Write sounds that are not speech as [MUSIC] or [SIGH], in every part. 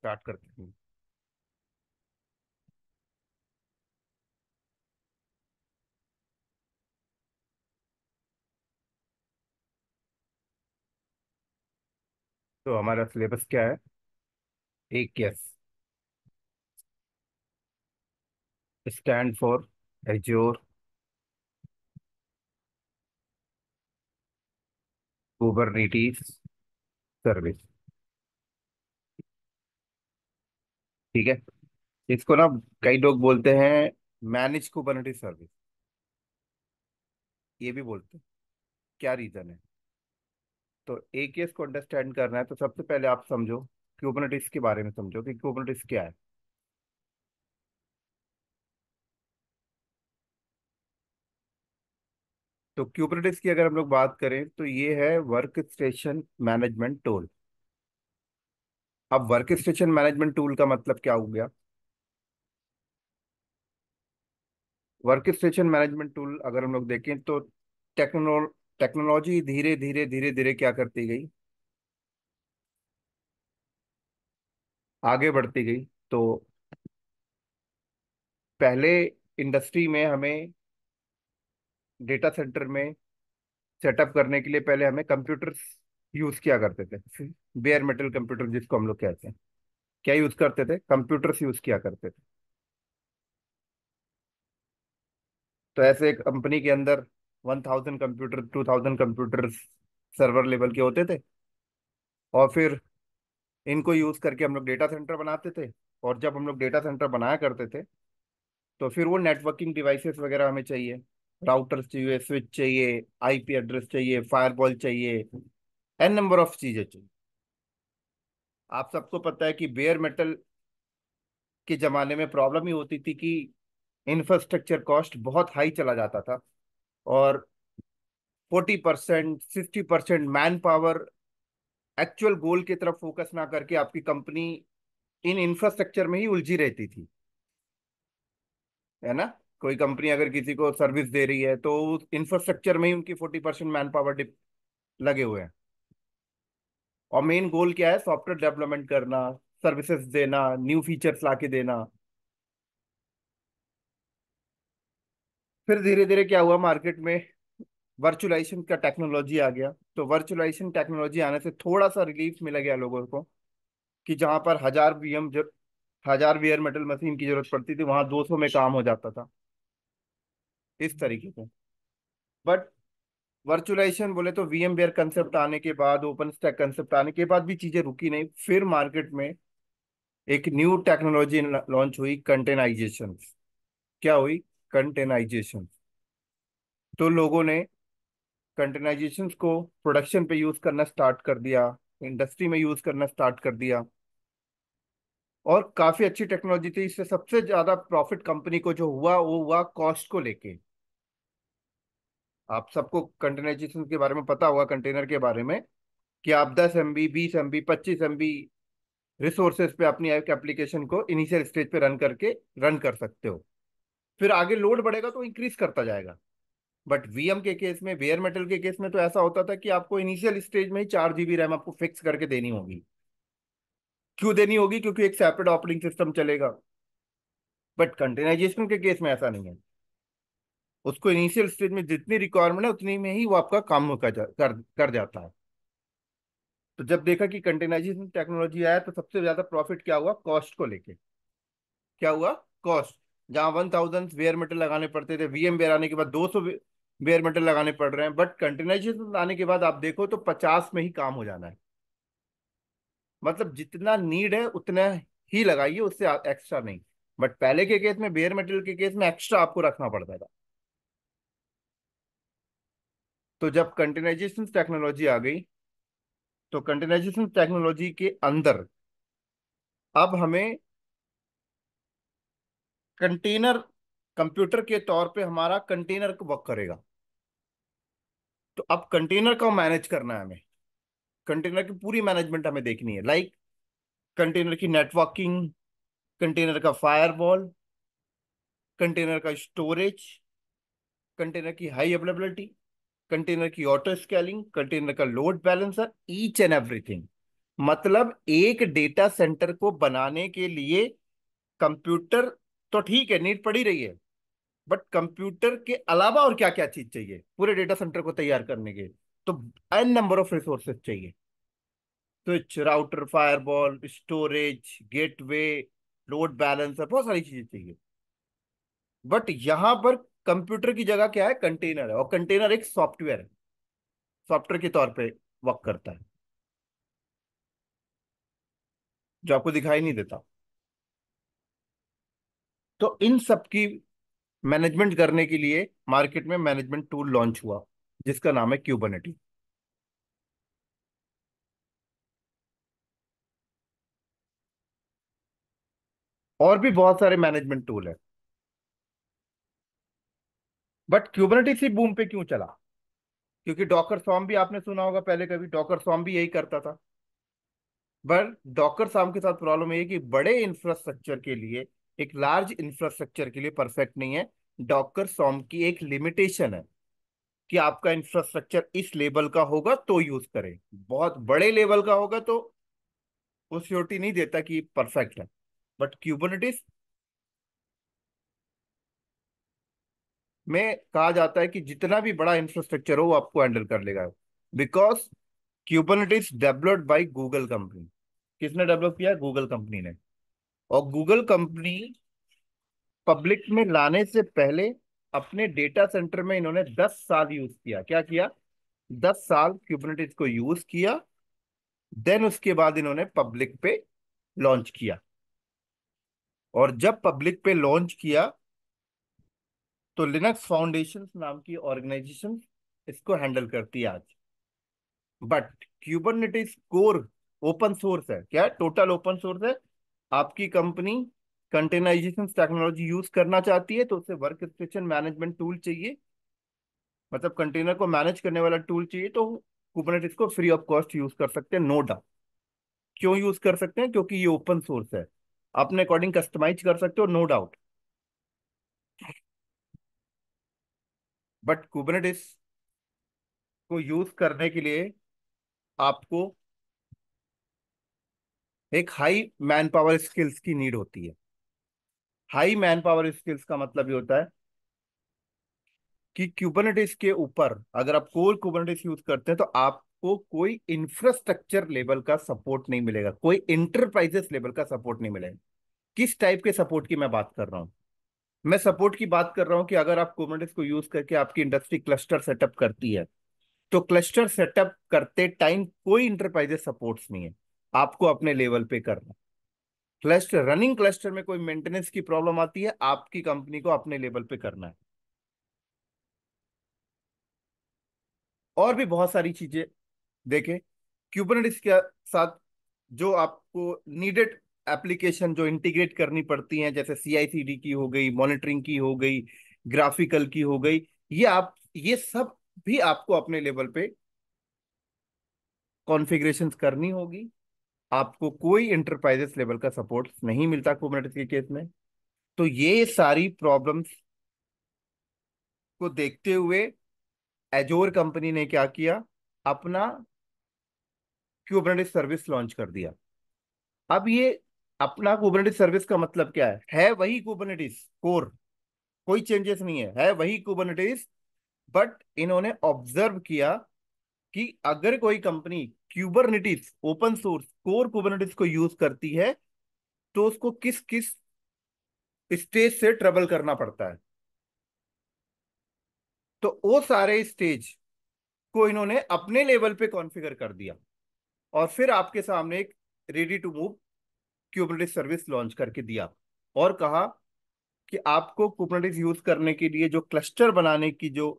Start करते हैं तो हमारा सिलेबस क्या है AKS stand for Azure kubernetes service ठीक है इसको ना कई लोग बोलते हैं मैनेज कुबरनेटिस सर्विस ये भी बोलते हैं क्या रीजन है तो एकेएस को अंडरस्टैंड करना है तो सबसे पहले आप समझो क्यूबरनेटिस के बारे में समझो कि क्यूबरनेटिस क्या है तो क्यूबरनेटिस की अगर हम लोग बात करें तो ये है वर्क स्टेशन मैनेजमेंट टोल अब वर्क स्टेशन मैनेजमेंट टूल का मतलब क्या हो गया वर्क स्टेशन मैनेजमेंट टूल अगर हम लोग देखें तो टेक्नो टेक्नोलॉजी धीरे धीरे धीरे धीरे क्या करती गई आगे बढ़ती गई तो पहले इंडस्ट्री में हमें डेटा सेंटर में सेटअप करने के लिए पहले हमें कंप्यूटर्स यूज किया करते थे बेयर मेटल कंप्यूटर जिसको हम लोग कहते हैं क्या यूज करते थे कंप्यूटर्स यूज किया करते थे तो ऐसे एक कंपनी के अंदर one thousand computer two thousand computer server level के होते थे और फिर इनको यूज करके हम लोग डेटा सेंटर बनाते थे और जब हम लोग डेटा सेंटर बनाया करते थे तो फिर वो नेटवर्किंग डिवाइसेस वगैरह हमें चाहिए राउटर्स चाहिए स्विच चाहिए आईपी एड्रेस चाहिए फायरबॉल चाहिए एन नंबर ऑफ चीजें चाहिए आप सबको पता है कि बेयर मेटल के ज़माने में प्रॉब्लम ही होती थी कि इंफ्रास्ट्रक्चर कॉस्ट बहुत हाई चला जाता था और forty percent sixty percent manpower actual goal की तरफ फोकस ना करके आपकी कंपनी इन इंफ्रास्ट्रक्चर में ही उलझी रहती थी है ना कोई कंपनी अगर किसी को सर्विस दे रही है तो इंफ्रास्ट्रक्चर में ही उनकी फोर्टी परसेंट मैन पावर लगे हुए हैं और मेन गोल क्या है सॉफ्टवेयर डेवलपमेंट करना सर्विसेज देना न्यू फीचर्स लाके देना फिर धीरे धीरे क्या हुआ मार्केट में वर्चुअलाइजेशन का टेक्नोलॉजी आ गया तो वर्चुअलाइजेशन टेक्नोलॉजी आने से थोड़ा सा रिलीफ मिला गया लोगों को कि जहाँ पर हजार वीएम जब हजार वेयर मेटल मशीन की जरूरत पड़ती थी वहां 200 में काम हो जाता था इस तरीके से बट वर्चुअलाइजेशन बोले तो वीएम वेयर कंसेप्ट आने के बाद ओपन स्टैक कंसेप्ट आने के बाद भी चीजें रुकी नहीं फिर मार्केट में एक न्यू टेक्नोलॉजी लॉन्च हुई कंटेनाइजेशन क्या हुई कंटेनाइजेशन तो लोगों ने कंटेनाइजेशन को प्रोडक्शन पे यूज करना स्टार्ट कर दिया इंडस्ट्री में यूज करना स्टार्ट कर दिया और काफी अच्छी टेक्नोलॉजी थी इससे सबसे ज्यादा प्रॉफिट कंपनी को जो हुआ वो हुआ कॉस्ट को लेके आप सबको कंटेनराइजेशन के बारे में पता होगा कंटेनर के बारे में कि आप दस एम बी बीस एम बी पच्चीस एम बी रिसोर्सेज पे अपनी एप्लीकेशन को इनिशियल स्टेज पे रन करके रन कर सकते हो फिर आगे लोड बढ़ेगा तो इंक्रीज करता जाएगा बट वी के केस में वेयर मेटल के केस में तो ऐसा होता था कि आपको इनिशियल स्टेज में ही चार जीबी रैम आपको फिक्स करके देनी होगी क्यों देनी होगी क्योंकि एक सेपरेट ऑपरेटिंग सिस्टम चलेगा बट कंटेनाइजेशन के केस में ऐसा नहीं है उसको इनिशियल स्टेज में जितनी रिक्वायरमेंट है उतनी में ही वो आपका काम जा, कर कर जाता है तो जब देखा कि कंटेनाइजेशन टेक्नोलॉजी आया तो सबसे ज्यादा प्रॉफिट क्या हुआ कॉस्ट को लेके क्या हुआ कॉस्ट जहां वन थाउजेंड वेयर मेटल लगाने पड़ते थे वीएम वेयर आने के बाद दो सौ वेयर मेटल लगाने पड़ रहे हैं बट कंटेनाइजेशन आने के बाद आप देखो तो पचास में ही काम हो जाना है मतलब जितना नीड है उतना ही लगाइए उससे एक्स्ट्रा नहीं बट पहले के केस में बेयर मेटल के केस में एक्स्ट्रा आपको रखना पड़ता था तो जब कंटेनाइजेशन टेक्नोलॉजी आ गई तो कंटेनाइजेशन टेक्नोलॉजी के अंदर अब हमें कंटेनर कंप्यूटर के तौर पे हमारा कंटेनर को वर्क करेगा तो अब कंटेनर का मैनेज करना है हमें कंटेनर की पूरी मैनेजमेंट हमें देखनी है लाइक like, कंटेनर की नेटवर्किंग कंटेनर का फायरवॉल कंटेनर का स्टोरेज कंटेनर की हाई अवेलेबिलिटी कंटेनर की ऑटो स्केलिंग कंटेनर का load balancer each and everything मतलब एक डेटा सेंटर को बनाने के लिए कंप्यूटर तो ठीक है नीट पड़ी रही है बट कंप्यूटर के अलावा और क्या क्या चीज चाहिए पूरे डेटा सेंटर को तैयार करने के तो एन नंबर ऑफ रिसोर्सेस चाहिए switch router firewall storage gateway load balancer बहुत सारी चीजें चाहिए बट यहां पर कंप्यूटर की जगह क्या है कंटेनर है और कंटेनर एक सॉफ्टवेयर है सॉफ्टवेयर के तौर पे वर्क करता है जो आपको दिखाई नहीं देता तो इन सब की मैनेजमेंट करने के लिए मार्केट में मैनेजमेंट टूल लॉन्च हुआ जिसका नाम है क्यूबनेटी और भी बहुत सारे मैनेजमेंट टूल है बट क्यूबरनेटिस ही बूम पे क्यों चला क्योंकि डॉकर सॉम भी आपने सुना होगा पहले कभी डॉकर सॉम भी यही करता था बट डॉकर सॉम के साथ प्रॉब्लम ये कि बड़े इंफ्रास्ट्रक्चर के लिए एक लार्ज इंफ्रास्ट्रक्चर के लिए परफेक्ट नहीं है डॉकर सॉम की एक लिमिटेशन है कि आपका इंफ्रास्ट्रक्चर इस लेवल का होगा तो यूज करें बहुत बड़े लेवल का होगा तो वो श्योरिटी नहीं देता कि परफेक्ट है बट क्यूबरनेटिस में कहा जाता है कि जितना भी बड़ा इंफ्रास्ट्रक्चर हो वो आपको हैंडल कर लेगा because Kubernetes developed by Google company किसने डेवलप किया गूगल कंपनी ने और गूगल कंपनी पब्लिक में लाने से पहले अपने डेटा सेंटर में इन्होंने 10 साल यूज किया क्या किया 10 साल क्यूबरनेटिस को यूज किया देन उसके बाद इन्होंने पब्लिक पे लॉन्च किया और जब पब्लिक पे लॉन्च किया तो लिनक्स फाउंडेशन नाम की ऑर्गेनाइजेशन इसको हैंडल करती है आज but Kubernetes core open source है क्या टोटल ओपन सोर्स है आपकी कंपनी कंटेनराइजेशन टेक्नोलॉजी यूज करना चाहती है तो उसे वर्क स्टेशन मैनेजमेंट टूल चाहिए मतलब कंटेनर को मैनेज करने वाला टूल चाहिए तो कुबरनेटिस को फ्री ऑफ कॉस्ट यूज कर सकते हैं नो डाउट क्यों यूज कर सकते हैं क्योंकि ये ओपन सोर्स है अपने अकॉर्डिंग कस्टमाइज कर सकते हो नो डाउट बट कुबरनेटिस को यूज करने के लिए आपको एक हाई मैन पावर स्किल्स की नीड होती है हाई मैन पावर स्किल्स का मतलब ये होता है कि क्यूबनेटिस के ऊपर अगर आप कोर क्यूबनेटिस यूज करते हैं तो आपको कोई इंफ्रास्ट्रक्चर लेवल का सपोर्ट नहीं मिलेगा कोई इंटरप्राइजेस लेवल का सपोर्ट नहीं मिलेगा किस टाइप के सपोर्ट की मैं बात कर रहा हूं मैं सपोर्ट की बात कर रहा हूँ कि अगर आप कुबरनेटिस को यूज करके आपकी इंडस्ट्री क्लस्टर सेटअप करती है तो क्लस्टर सेटअप करते टाइम कोई इंटरप्राइजेस सपोर्ट्स नहीं है आपको अपने लेवल पे करना क्लस्टर रनिंग क्लस्टर में कोई मेंटेनेंस की प्रॉब्लम आती है आपकी कंपनी को अपने लेवल पे करना है और भी बहुत सारी चीजें देखें क्यूबनेटिस के साथ जो आपको नीडेड एप्लीकेशन जो इंटीग्रेट करनी पड़ती हैं जैसे सीआईसीडी की हो गई मॉनिटरिंग की हो गई ग्राफिकल की हो गई ये आप ये सब भी आपको अपने लेवल पे कॉन्फ़िगरेशंस करनी होगी आपको कोई इंटरप्राइजेस लेवल का सपोर्ट नहीं मिलता कोमेटिस के केस में तो ये सारी प्रॉब्लम्स को देखते हुए एजोर कंपनी ने क्या किया अपना क्यूबनेटिस सर्विस लॉन्च कर दिया अब ये अपना कुबरनेटिस सर्विस का मतलब क्या है है वही कुबरनेटिस कोर कोई चेंजेस नहीं है है वही कुबरनेटिस बट इन्होंने ऑब्जर्व किया कि अगर कोई company Kubernetes open source core Kubernetes को यूज करती है तो उसको किस किस स्टेज से ट्रबल करना पड़ता है तो वो सारे स्टेज को इन्होंने अपने लेवल पे कॉन्फ़िगर कर दिया और फिर आपके सामने एक ready to move Kubernetes service launch करके दिया और कहा कि आपको कुबनेटिस यूज करने के लिए जो क्लस्टर बनाने की जो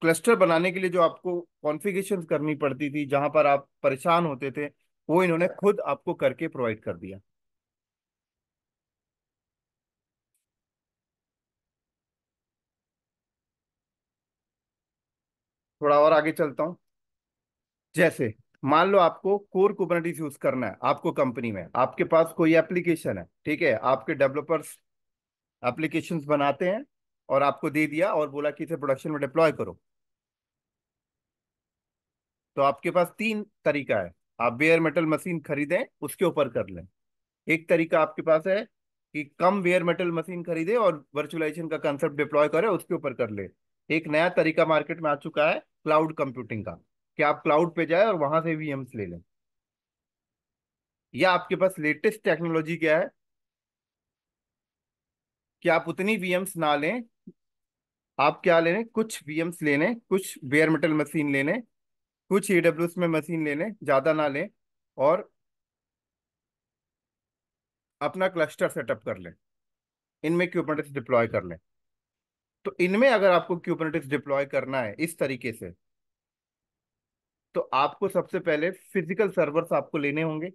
क्लस्टर बनाने के लिए जो आपको कॉन्फ़िगरेशन करनी पड़ती थी जहां पर आप परेशान होते थे वो इन्होंने खुद आपको करके प्रोवाइड कर दिया थोड़ा और आगे चलता हूं जैसे मान लो आपको कोर कुबरनेटिस यूज करना है आपको कंपनी में आपके पास कोई एप्लीकेशन है ठीक है आपके डेवलपर्स एप्लीकेशन बनाते हैं और आपको दे दिया और बोला कि इसे प्रोडक्शन में डिप्लॉय करो तो आपके पास तीन तरीका है आप वेयर मेटल मशीन खरीदें उसके ऊपर कर लें एक तरीका आपके पास है कि कम वेयर मेटल मशीन खरीदे और वर्चुअलाइजेशन का कंसेप्ट डिप्लॉय करें उसके ऊपर कर ले एक नया तरीका मार्केट में आ चुका है क्लाउड कंप्यूटिंग का कि आप क्लाउड पे जाए और वहां से वीएम्स ले लें या आपके पास लेटेस्ट टेक्नोलॉजी क्या है कि आप उतनी वीएम्स ना लें आप क्या ले लें कुछ वीएम्स ले लें कुछ बेयर मेटल मशीन ले लें कुछ ईडब्ल्यू में मशीन ले लें ज़्यादा ना लें और अपना क्लस्टर सेटअप कर लें इनमें क्यूपनेटिक्स डिप्लॉय कर लें तो इनमें अगर आपको क्यूपनेटिक्स डिप्लॉय करना है इस तरीके से तो आपको सबसे पहले फिजिकल सर्वर्स आपको लेने होंगे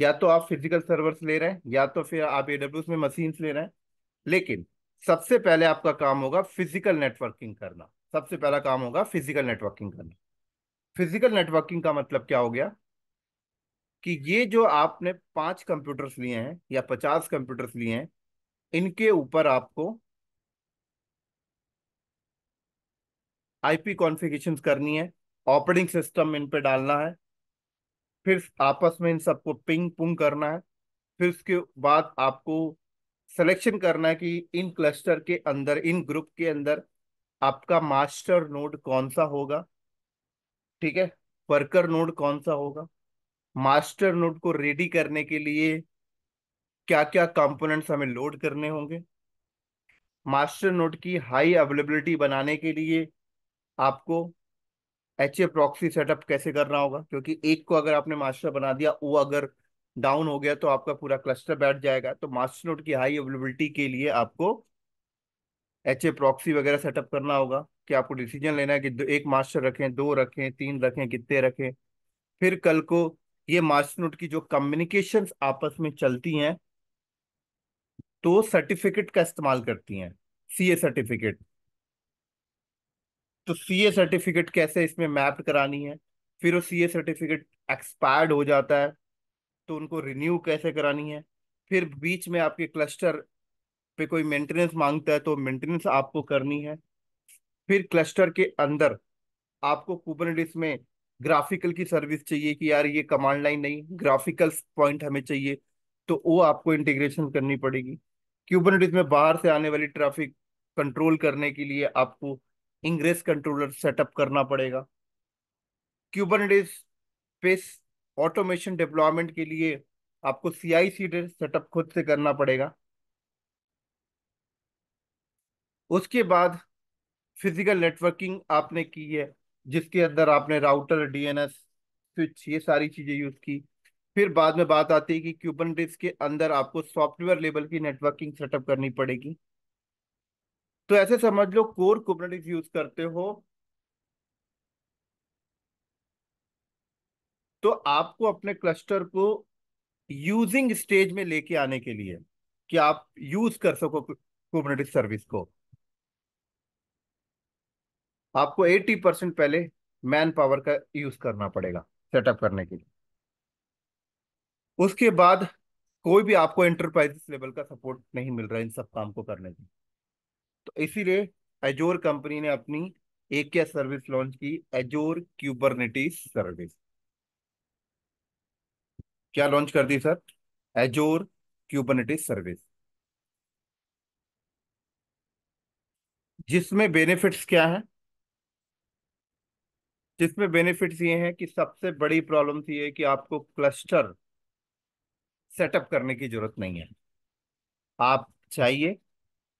या तो आप फिजिकल सर्वर्स ले रहे हैं या तो फिर आप एडब्ल्यू में मशीन ले रहे हैं लेकिन सबसे पहले आपका काम होगा फिजिकल नेटवर्किंग करना सबसे पहला काम होगा फिजिकल नेटवर्किंग करना फिजिकल नेटवर्किंग का मतलब क्या हो गया कि ये जो आपने पांच कंप्यूटर्स लिए हैं या पचास कंप्यूटर्स लिए हैं इनके ऊपर आपको आईपी कॉन्फ़िगरेशंस करनी है ऑपरेटिंग सिस्टम इन पे डालना है फिर आपस में इन सबको पिंग पुंग करना है फिर उसके बाद आपको सिलेक्शन करना है कि इन क्लस्टर के अंदर इन ग्रुप के अंदर आपका मास्टर नोड कौन सा होगा ठीक है वर्कर नोड कौन सा होगा मास्टर नोड को रेडी करने के लिए क्या क्या कंपोनेंट्स हमें लोड करने होंगे मास्टर नोड की हाई अवेलेबिलिटी बनाने के लिए आपको एच ए प्रॉक्सी सेटअप कैसे करना होगा क्योंकि एक को अगर आपने मास्टर बना दिया वो अगर डाउन हो गया तो आपका पूरा क्लस्टर बैठ जाएगा तो मास्टर नोट की हाई अवेलेबिलिटी के लिए आपको एच ए प्रॉक्सी वगैरह सेटअप करना होगा कि आपको डिसीजन लेना है कि एक मास्टर रखें दो रखें तीन रखें कितने रखें फिर कल को ये मास्टर नोट की जो कम्युनिकेशन आपस में चलती हैं तो सर्टिफिकेट का इस्तेमाल करती हैं सी सर्टिफिकेट तो सी ए सर्टिफिकेट कैसे इसमें मैप करानी है फिर वो सी ए सर्टिफिकेट एक्सपायर्ड हो जाता है तो उनको रिन्यू कैसे करानी है फिर बीच में आपके क्लस्टर पे कोई मेंटेनेंस मांगता है तो मेंटेनेंस आपको करनी है फिर क्लस्टर के अंदर आपको कुबरनेटिस में ग्राफिकल की सर्विस चाहिए कि यार ये कमांड लाइन नहीं ग्राफिकल पॉइंट हमें चाहिए तो वो आपको इंटीग्रेशन करनी पड़ेगी क्यूबरनेटिस में बाहर से आने वाली ट्रैफिक कंट्रोल करने के लिए आपको इंग्रेस कंट्रोलर सेटअप करना पड़ेगा क्यूबरनेटिस स्पेस ऑटोमेशन डेवलपमेंट के लिए आपको सी आई सी सेटअप खुद से करना पड़ेगा उसके बाद फिजिकल नेटवर्किंग आपने की है जिसके अंदर आपने राउटर डीएनएस स्विच ये सारी चीज़ें यूज़ की फिर बाद में बात आती है कि क्यूबन के अंदर आपको सॉफ्टवेयर लेवल की नेटवर्किंग सेटअप करनी पड़ेगी तो ऐसे समझ लो कोर कुबनेटिक्स यूज करते हो तो आपको अपने क्लस्टर को यूजिंग स्टेज में लेके आने के लिए कि आप यूज कर सको कुबनेटिक्स सर्विस को आपको 80 परसेंट पहले मैन पावर का यूज करना पड़ेगा सेटअप करने के लिए उसके बाद कोई भी आपको एंटरप्राइजेस लेवल का सपोर्ट नहीं मिल रहा है इन सब काम को करने के लिए तो इसीलिए एजोर कंपनी ने अपनी एक क्या सर्विस लॉन्च की एजोर क्यूबरनेटिस सर्विस क्या लॉन्च कर दी सर एजोर क्यूबरनेटिस सर्विस जिसमें बेनिफिट्स क्या है जिसमें बेनिफिट्स ये हैं कि सबसे बड़ी प्रॉब्लम थी ये कि आपको क्लस्टर सेटअप करने की जरूरत नहीं है आप चाहिए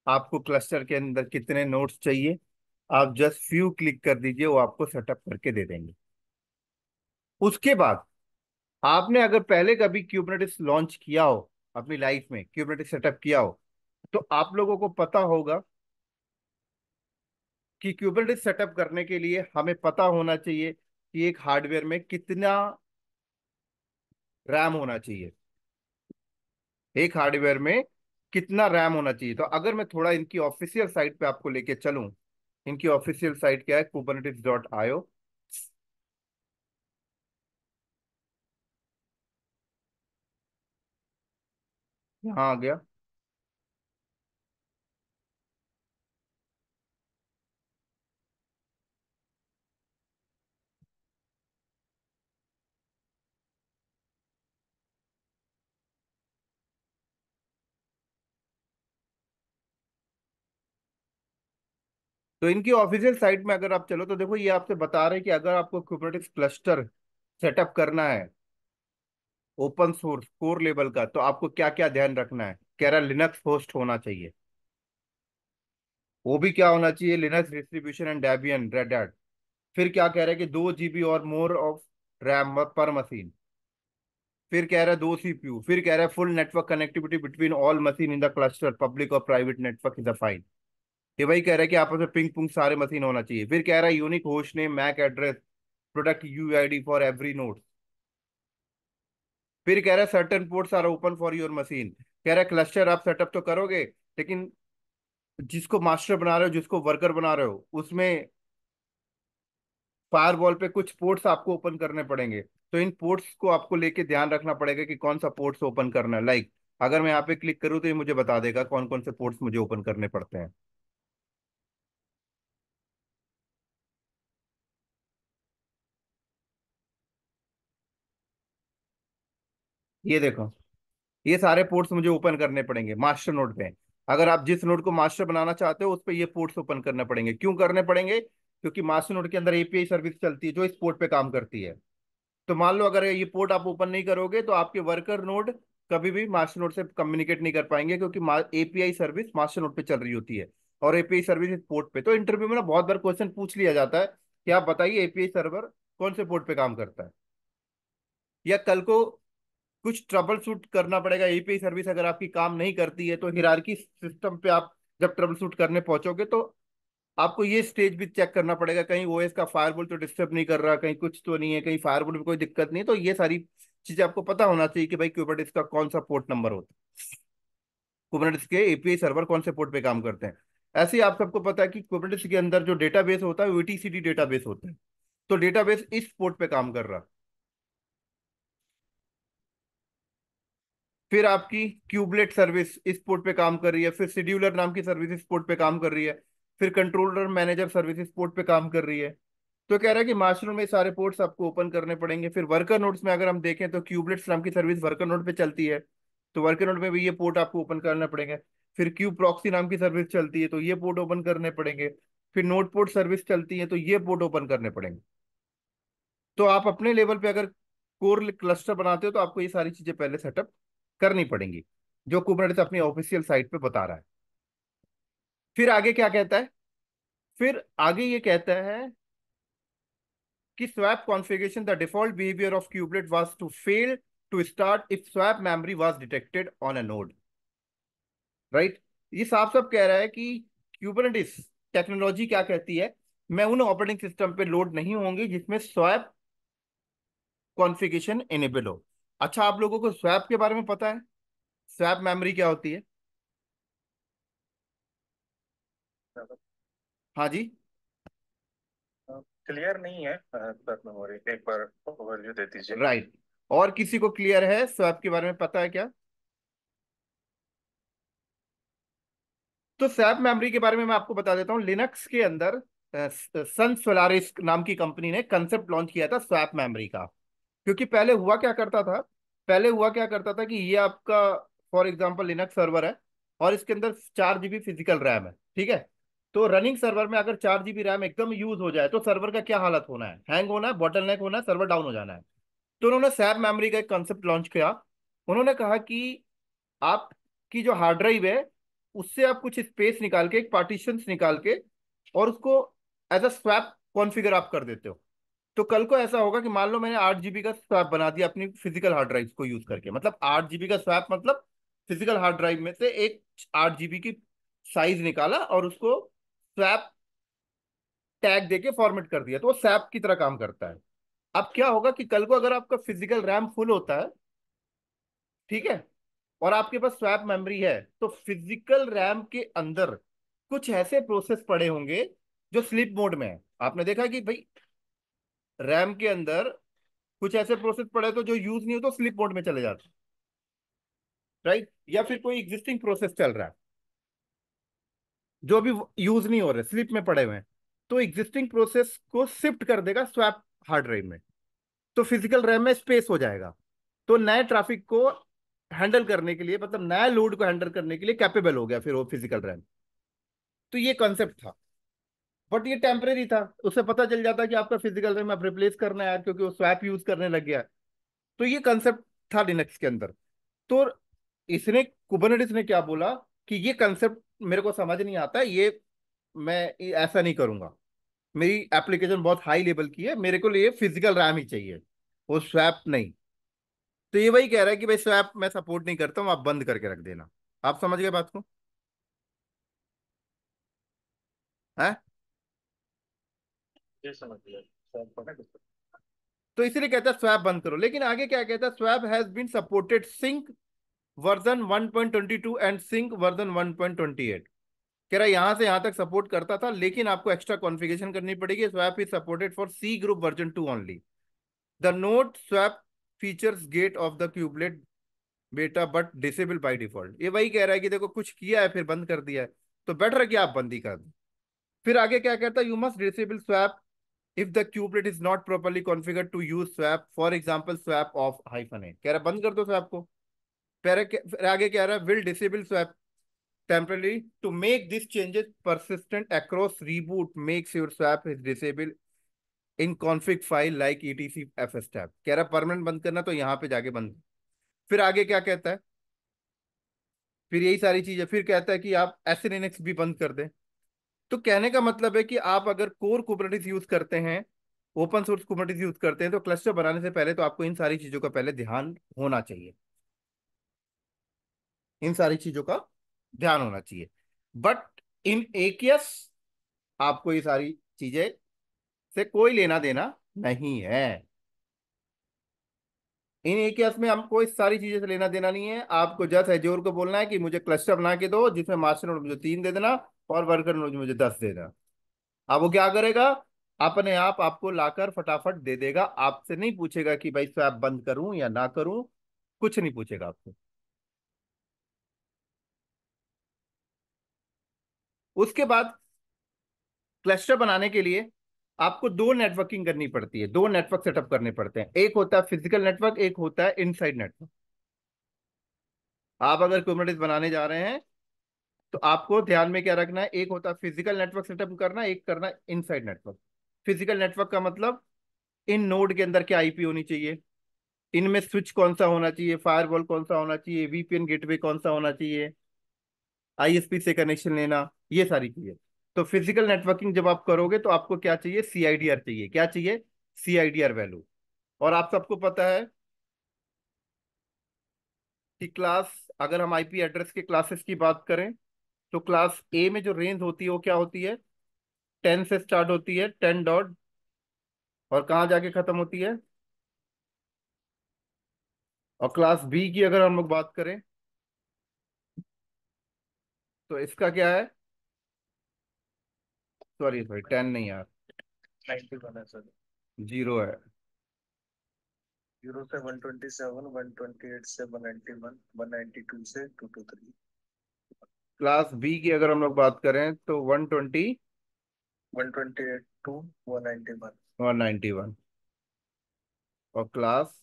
आपको क्लस्टर के अंदर कितने नोट्स चाहिए आप जस्ट फ्यू क्लिक कर दीजिए वो आपको सेटअप करके दे देंगे उसके बाद आपने अगर पहले कभी क्यूबनेटिस लॉन्च किया हो अपनी लाइफ में क्यूबनेटिस सेटअप किया हो तो आप लोगों को पता होगा कि क्यूबनेटिस सेटअप करने के लिए हमें पता होना चाहिए कि एक हार्डवेयर में कितना रैम होना चाहिए एक हार्डवेयर में कितना रैम होना चाहिए तो अगर मैं थोड़ा इनकी ऑफिशियल साइट पे आपको लेके चलू इनकी ऑफिशियल साइट क्या है कुबरनेटिस डॉट आयो यहाँ आ गया तो इनकी ऑफिशियल साइट में अगर आप चलो तो देखो ये आपसे बता रहे हैं कि अगर आपको क्यूबरेटिक्स क्लस्टर सेटअप करना है ओपन सोर्स कोर लेवल का तो आपको क्या क्या ध्यान रखना है कह रहा लिनक्स होस्ट होना चाहिए वो भी क्या होना चाहिए Linux distribution and Debian Red Hat फिर क्या कह रहे हैं कि दो जीबी और मोर ऑफ रैम पर मशीन फिर कह रहा है दो सीपीयू फिर कह रहे हैं full network connectivity between all machine in the cluster public और private network is a fine ये वही कह रहा है कि आपस में पिंक पुंग सारे मशीन होना चाहिए फिर कह रहा है यूनिक होश ने MAC address product you for every node फिर कह रहा है certain ports are open for your machine कह रहा है क्लस्टर आप सेटअप तो करोगे लेकिन जिसको मास्टर बना रहे हो जिसको वर्कर बना रहे हो उसमें फायर पे कुछ पोर्ट्स आपको ओपन करने पड़ेंगे तो इन पोर्ट्स को आपको लेके ध्यान रखना पड़ेगा कि कौन सा पोर्ट्स ओपन करना है लाइक अगर मैं यहाँ पे क्लिक करूँ तो ये मुझे बता देगा कौन कौन से पोर्ट्स मुझे ओपन करने पड़ते हैं ये देखो ये सारे पोर्ट्स मुझे ओपन करने पड़ेंगे मास्टर नोड पे अगर आप जिस नोड को मास्टर बनाना चाहते हो उस पर ये पोर्ट्स ओपन करने पड़ेंगे क्यों करने पड़ेंगे क्योंकि मास्टर नोड के अंदर एपीआई सर्विस चलती है जो इस पोर्ट पे काम करती है तो मान लो अगर ये पोर्ट आप ओपन नहीं करोगे तो आपके वर्कर नोड कभी भी मास्टर नोड से कम्युनिकेट नहीं कर पाएंगे क्योंकि एपीआई सर्विस मास्टर नोड पे चल रही होती है और एपीआई सर्विस इस पोर्ट पे तो इंटरव्यू में ना बहुत बार क्वेश्चन पूछ लिया जाता है कि आप बताइए एपीआई सर्वर कौन से पोर्ट पे काम करता है या कल को कुछ ट्रबल शूट करना पड़ेगा एपीआई सर्विस अगर आपकी काम नहीं करती है तो हिरारकी सिस्टम पे आप जब ट्रबल शूट करने पहुंचोगे तो आपको ये स्टेज भी चेक करना पड़ेगा कहीं ओएस का फायरबोल तो डिस्टर्ब नहीं कर रहा कहीं कुछ तो नहीं है कहीं फायरबोल में कोई दिक्कत नहीं तो ये सारी चीजें आपको पता होना चाहिए कि भाई क्यूबर्टिस का कौन सा पोर्ट नंबर होता है कुबर्टिस के एपीआई सर्वर कौन से पोर्ट पे काम करते हैं ऐसे ही आप सबको पता है कि कुबर्टिस के अंदर जो डेटाबेस होता है वीटीसीडी डेटाबेस e होता है तो डेटाबेस इस पोर्ट पे काम कर रहा है फिर आपकी क्यूबलेट सर्विस इस पोर्ट पे काम कर रही है फिर शेड्यूलर नाम की सर्विस इस पोर्ट पे काम कर रही है फिर कंट्रोलर मैनेजर सर्विस इस पोर्ट पे काम कर रही है तो कह रहा है कि मास्टर में सारे पोर्ट्स आपको ओपन करने पड़ेंगे फिर वर्कर नोट्स में अगर हम देखें तो क्यूबलेट्स नाम की सर्विस वर्कर नोट पे चलती है तो वर्कर नोट में भी ये पोर्ट आपको ओपन करना पड़ेंगे फिर क्यूब प्रॉक्सी नाम की सर्विस चलती है तो ये पोर्ट ओपन करने पड़ेंगे फिर नोट पोर्ट सर्विस चलती है तो ये पोर्ट ओपन करने पड़ेंगे तो आप अपने लेवल पे अगर कोर क्लस्टर बनाते हो तो आपको ये सारी चीजें पहले सेटअप करनी पड़ेंगी जो कुबरनेटिस अपनी ऑफिशियल साइट पे बता रहा है फिर आगे क्या कहता है फिर आगे ये कहता है कि swap configuration the default behaviour of kubelet was to fail to start if swap memory was detected on a node right ये साफ साफ कह रहा है कि kubernetes टेक्नोलॉजी क्या कहती है मैं उन ऑपरेटिंग सिस्टम पे लोड नहीं होंगी जिसमें स्वैप कॉन्फ़िगरेशन इनेबल हो अच्छा आप लोगों को स्वैप के बारे में पता है स्वैप मेमोरी क्या होती है हाँ जी क्लियर नहीं है स्वैप मेमोरी एक बार ओवरव्यू दे दीजिए राइट और किसी को क्लियर है स्वैप के बारे में पता है क्या तो स्वैप मेमोरी के बारे में मैं आपको बता देता हूँ लिनक्स के अंदर सन सोलारिस नाम की कंपनी ने कंसेप्ट लॉन्च किया था स्वैप मेमोरी का क्योंकि पहले हुआ क्या करता था पहले हुआ क्या करता था कि ये आपका फॉर एग्जाम्पल लिनक सर्वर है और इसके अंदर चार जीबी फिजिकल रैम है ठीक है तो रनिंग सर्वर में अगर चार जीबी रैम एकदम यूज हो जाए तो सर्वर का क्या हालत होना है हैंग होना है बॉटल नेक होना है सर्वर डाउन हो जाना है तो उन्होंने सैप मेमोरी का एक कॉन्सेप्ट लॉन्च किया उन्होंने कहा कि आपकी जो हार्ड ड्राइव है उससे आप कुछ स्पेस निकाल के एक पार्टीशन निकाल के और उसको एज अ स्वैप कॉन्फिगर आप कर देते हो तो कल को ऐसा होगा कि मान लो मैंने आठ जीबी का स्वैप बना दिया अपनी फिजिकल हार्ड ड्राइव को यूज करके मतलब आठ जीबी का स्वैप मतलब फिजिकल हार्ड ड्राइव में से एक आठ जीबी की साइज निकाला और उसको स्वैप टैग देके फॉर्मेट कर दिया तो वो स्वैप की तरह काम करता है अब क्या होगा कि कल को अगर आपका फिजिकल रैम फुल होता है ठीक है और आपके पास स्वैप मेमोरी है तो फिजिकल रैम के अंदर कुछ ऐसे प्रोसेस पड़े होंगे जो स्लिप मोड में है आपने देखा कि भाई रैम के अंदर कुछ ऐसे प्रोसेस पड़े तो जो यूज नहीं हो तो स्लिप मोड में चले जाते राइट या फिर कोई एग्जिस्टिंग प्रोसेस चल रहा है जो अभी यूज नहीं हो रहे स्लिप में पड़े हुए हैं तो एग्जिस्टिंग प्रोसेस को शिफ्ट कर देगा स्वैप हार्ड ड्राइव में तो फिजिकल रैम में स्पेस हो जाएगा तो नए ट्रैफिक को हैंडल करने के लिए मतलब नया लोड को हैंडल करने के लिए कैपेबल हो गया फिर वो फिजिकल रैम तो ये कॉन्सेप्ट था बट ये टेम्परेरी था उससे पता चल जाता कि आपका फिजिकल रैम आप रिप्लेस करना है क्योंकि वो स्वैप यूज करने लग गया तो ये कंसेप्ट था लिनक्स के अंदर तो इसने कुबरनेटिस ने क्या बोला कि ये कंसेप्ट मेरे को समझ नहीं आता ये मैं ऐसा नहीं करूंगा मेरी एप्लीकेशन बहुत हाई लेवल की है मेरे को लिए फिजिकल रैम ही चाहिए वो स्वैप नहीं तो ये वही कह रहा है कि भाई स्वैप मैं सपोर्ट नहीं करता हूँ आप बंद करके रख देना आप समझ गए बात को है तो इसलिए कहता है स्वैप बंद करो लेकिन आगे क्या कहता है swap has been supported since version 1.22 and since version 1.28 कह रहा है यहां से यहां तक सपोर्ट करता था लेकिन आपको एक्स्ट्रा कॉन्फ़िगरेशन करनी पड़ेगी swap is supported for C group version 2 only the node swap feature gate of the kubelet beta but disable by default ये वही कह रहा है कि देखो कुछ किया है फिर बंद कर दिया है तो बेटर है कि आप बंद ही कर दो फिर आगे क्या कहता है you must disable swap if the kubelet is not properly configured to use swap for example swap of hyphenate कह रहा बंद कर दो swap को फिर आगे कह रहा है will disable swap temporarily to make these changes persistent across reboot makes your swap is disabled in config file like etc fstab कह रहा परमानेंट बंद करना तो यहाँ पे जाके बंद फिर आगे क्या कहता है फिर यही सारी चीजें फिर कहता है कि आप एसिनिक्स भी बंद कर दें तो कहने का मतलब है कि आप अगर कोर कुबरेटिव यूज करते हैं ओपन सोर्स कुबरेटिव यूज करते हैं तो क्लस्टर बनाने से पहले तो आपको इन सारी चीजों का पहले ध्यान होना चाहिए इन सारी चीजों का ध्यान होना चाहिए बट इन एक आपको ये सारी चीजें से कोई लेना देना नहीं है इन एक में हमको इस सारी चीजें से लेना देना नहीं है आपको जस्ट एजोर को बोलना है कि मुझे क्लस्टर बना के दो जिसमें मास्टर नोट मुझे तीन दे देना और वर्कर मुझे दस देना अब वो क्या करेगा अपने आप आपको लाकर फटाफट दे देगा आपसे नहीं पूछेगा कि भाई स्वैप बंद करूं या ना करूं कुछ नहीं पूछेगा आपको उसके बाद क्लस्टर बनाने के लिए आपको दो नेटवर्किंग करनी पड़ती है दो नेटवर्क सेटअप करने पड़ते हैं एक होता है फिजिकल नेटवर्क एक होता है इनसाइड नेटवर्क आप अगर कुमरेटिस बनाने जा रहे हैं तो आपको ध्यान में क्या रखना है एक होता है फिजिकल नेटवर्क सेटअप करना एक करना इनसाइड नेटवर्क फिजिकल नेटवर्क का मतलब इन नोड के अंदर क्या आईपी होनी चाहिए इनमें स्विच कौन सा होना चाहिए फायरवॉल कौन सा होना चाहिए वीपीएन गेटवे कौन सा होना चाहिए आईएसपी से कनेक्शन लेना ये सारी चीजें तो फिजिकल नेटवर्किंग जब आप करोगे तो आपको क्या चाहिए सी चाहिए क्या चाहिए सी वैल्यू और आप सबको पता है कि क्लास अगर हम आईपी एड्रेस के क्लासेस की बात करें तो क्लास ए में जो रेंज होती है वो क्या होती है टेन से स्टार्ट होती है टेन डॉट और कहा जाके खत्म होती है और क्लास बी की अगर हम लोग बात करें तो इसका क्या है सॉरी सॉरी टेन नहीं यार जीरो है जीरो से ट्वेंटी एट से 191, टू से थ्री क्लास बी की अगर हम लोग बात करें तो one twenty one twenty two one one one one और क्लास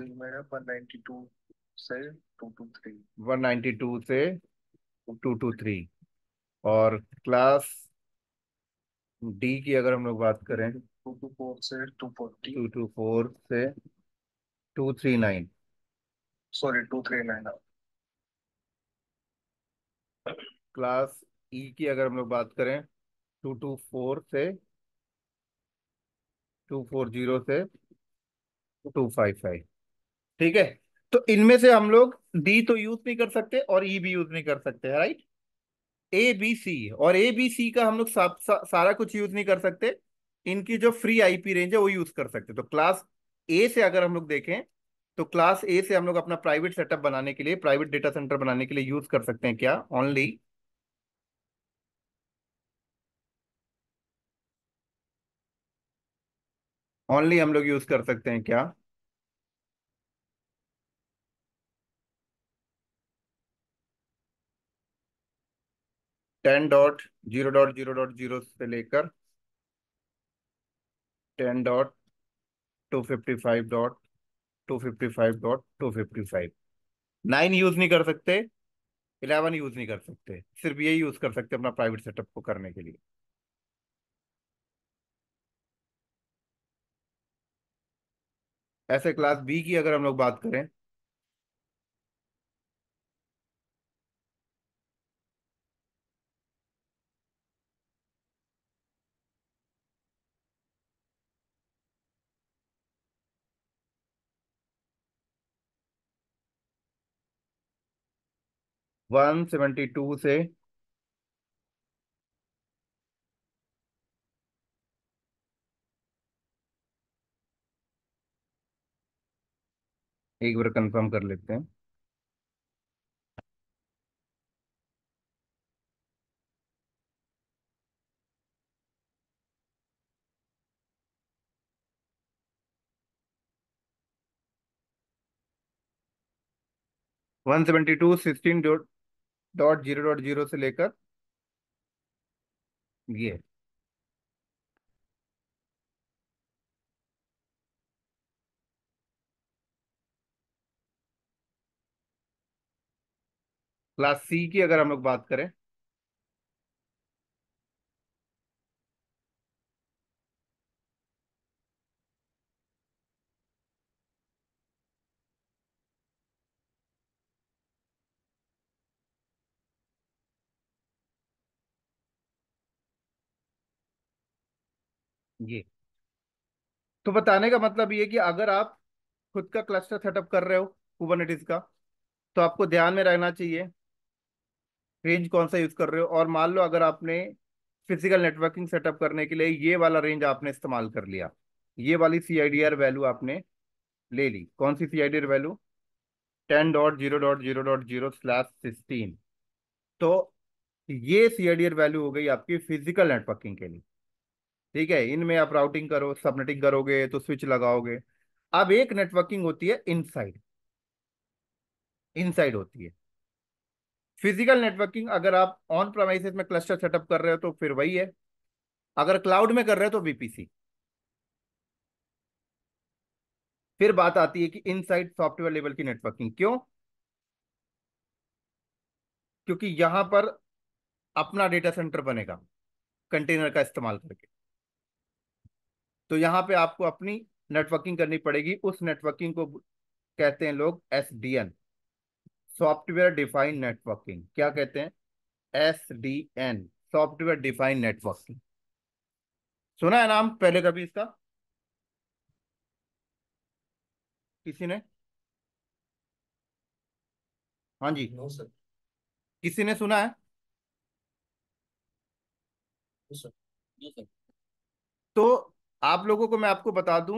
में वन टू से two two three one ninety two से टू टू थ्री और क्लास डी की अगर हम लोग बात करें टू टू फोर से two forty two two four से two three nine sorry two three nine class E e की अगर हम लोग बात करें टू टू फोर से टू फोर जीरो से टू फाइव फाइव ठीक है तो इनमें से हम लोग डी तो यूज नहीं कर सकते और ई e भी यूज नहीं कर सकते है राइट ए बी सी और ए बी सी का हम लोग सा, सा, सारा कुछ यूज नहीं कर सकते इनकी जो फ्री आईपी रेंज है वो यूज कर सकते तो क्लास ए से अगर हम लोग देखें तो क्लास ए से हम लोग अपना प्राइवेट सेटअप बनाने के लिए प्राइवेट डेटा सेंटर बनाने के लिए यूज कर सकते हैं क्या ओनली ओनली हम लोग यूज कर सकते हैं क्या ten dot zero dot zero dot zero से लेकर ten dot two fifty five dot two fifty five dot two fifty five nine use नहीं कर सकते इलेवन यूज नहीं कर सकते सिर्फ यही यूज कर सकते अपना प्राइवेट सेटअप को करने के लिए ऐसे क्लास बी की अगर हम लोग बात करें वन सेवेंटी टू से एक बार कंफर्म कर लेते हैं one seventy two sixteen dot dot zero dot zero से लेकर ये क्लास सी की अगर हम लोग बात करें ये तो बताने का मतलब ये कि अगर आप खुद का क्लस्टर सेटअप कर रहे हो कुबरनेटिस का तो आपको ध्यान में रहना चाहिए रेंज कौन सा यूज कर रहे हो और मान लो अगर आपने फिजिकल नेटवर्किंग सेटअप करने के लिए ये वाला रेंज आपने इस्तेमाल कर लिया ये वाली सी वैल्यू आपने ले ली कौन सी सी value ten dot zero dot zero dot zero slash sixteen तो ये सी वैल्यू हो गई आपकी फिजिकल नेटवर्किंग के लिए ठीक है इनमें आप राउटिंग करो सबनेटिंग करोगे तो स्विच लगाओगे अब एक नेटवर्किंग होती है इनसाइड इनसाइड होती है फिजिकल नेटवर्किंग अगर आप ऑन प्रमाइसिस में क्लस्टर सेटअप कर रहे हो तो फिर वही है अगर क्लाउड में कर रहे हो तो बीपीसी फिर बात आती है कि इनसाइड सॉफ्टवेयर लेवल की नेटवर्किंग क्यों क्योंकि यहां पर अपना डेटा सेंटर बनेगा कंटेनर का इस्तेमाल करके तो यहां पे आपको अपनी नेटवर्किंग करनी पड़ेगी उस नेटवर्किंग को कहते हैं लोग S D N software defined networking क्या कहते हैं S D N software defined networking सुना है नाम पहले कभी इसका किसी ने हाँ जी नो सर किसी ने सुना है नो सर नो सर तो आप लोगों को मैं आपको बता दूं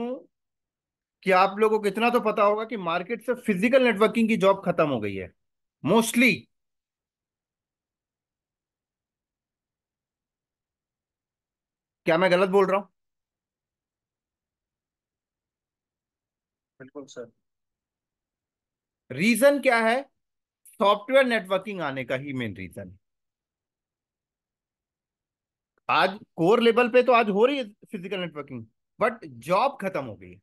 कि आप लोगों को इतना तो पता होगा कि मार्केट से फिजिकल नेटवर्किंग की जॉब खत्म हो गई है मोस्टली क्या मैं गलत बोल रहा हूं बिल्कुल सर रीजन क्या है सॉफ्टवेयर नेटवर्किंग आने का ही मेन रीजन आज कोर लेवल पे तो आज हो रही है फिजिकल नेटवर्किंग बट जॉब खत्म हो गई है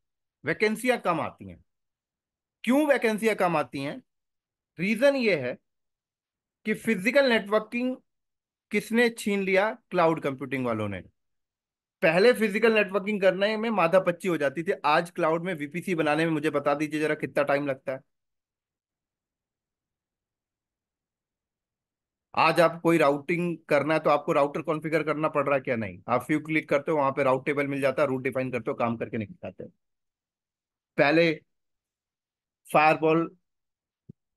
वैकेंसियां कम आती हैं क्यों वैकेंसियां कम आती हैं रीजन ये है कि फिजिकल नेटवर्किंग किसने छीन लिया क्लाउड कंप्यूटिंग वालों ने पहले फिजिकल नेटवर्किंग करने में माधा पच्ची हो जाती थी आज क्लाउड में वीपीसी बनाने में मुझे बता दीजिए जरा कितना टाइम लगता है आज आप कोई राउटिंग करना है तो आपको राउटर कॉन्फ़िगर करना पड़ रहा है क्या नहीं आप फ्यू क्लिक करते हो वहां पे राउट टेबल मिल जाता है रूट डिफाइन करते हो काम करके निकल जाते हो पहले फायरबॉल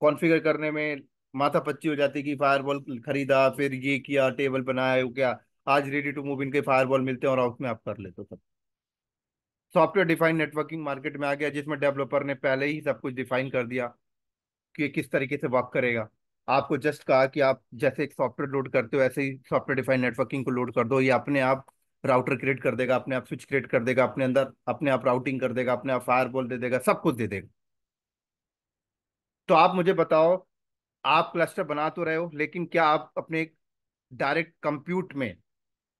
कॉन्फ़िगर करने में माथा पच्ची हो जाती कि फायरबॉल खरीदा फिर ये किया टेबल बनाया क्या आज रेडी टू मूव इनके फायरबॉल मिलते हैं और में आप कर लेते हो सब सॉफ्टवेयर डिफाइन नेटवर्किंग मार्केट में आ गया जिसमें डेवलपर ने पहले ही सब कुछ डिफाइन कर दिया कि किस तरीके से वर्क करेगा आपको जस्ट कहा कि आप जैसे एक सॉफ्टवेयर लोड करते हो ऐसे ही सॉफ्टवेयर डिफाइन नेटवर्किंग को लोड कर दो ये अपने आप राउटर क्रिएट कर देगा अपने आप स्विच क्रिएट कर देगा अपने अंदर अपने आप राउटिंग कर देगा अपने आप फायरबॉल दे देगा सब कुछ दे देगा तो आप मुझे बताओ आप क्लस्टर बना तो रहे हो लेकिन क्या आप अपने डायरेक्ट कंप्यूट में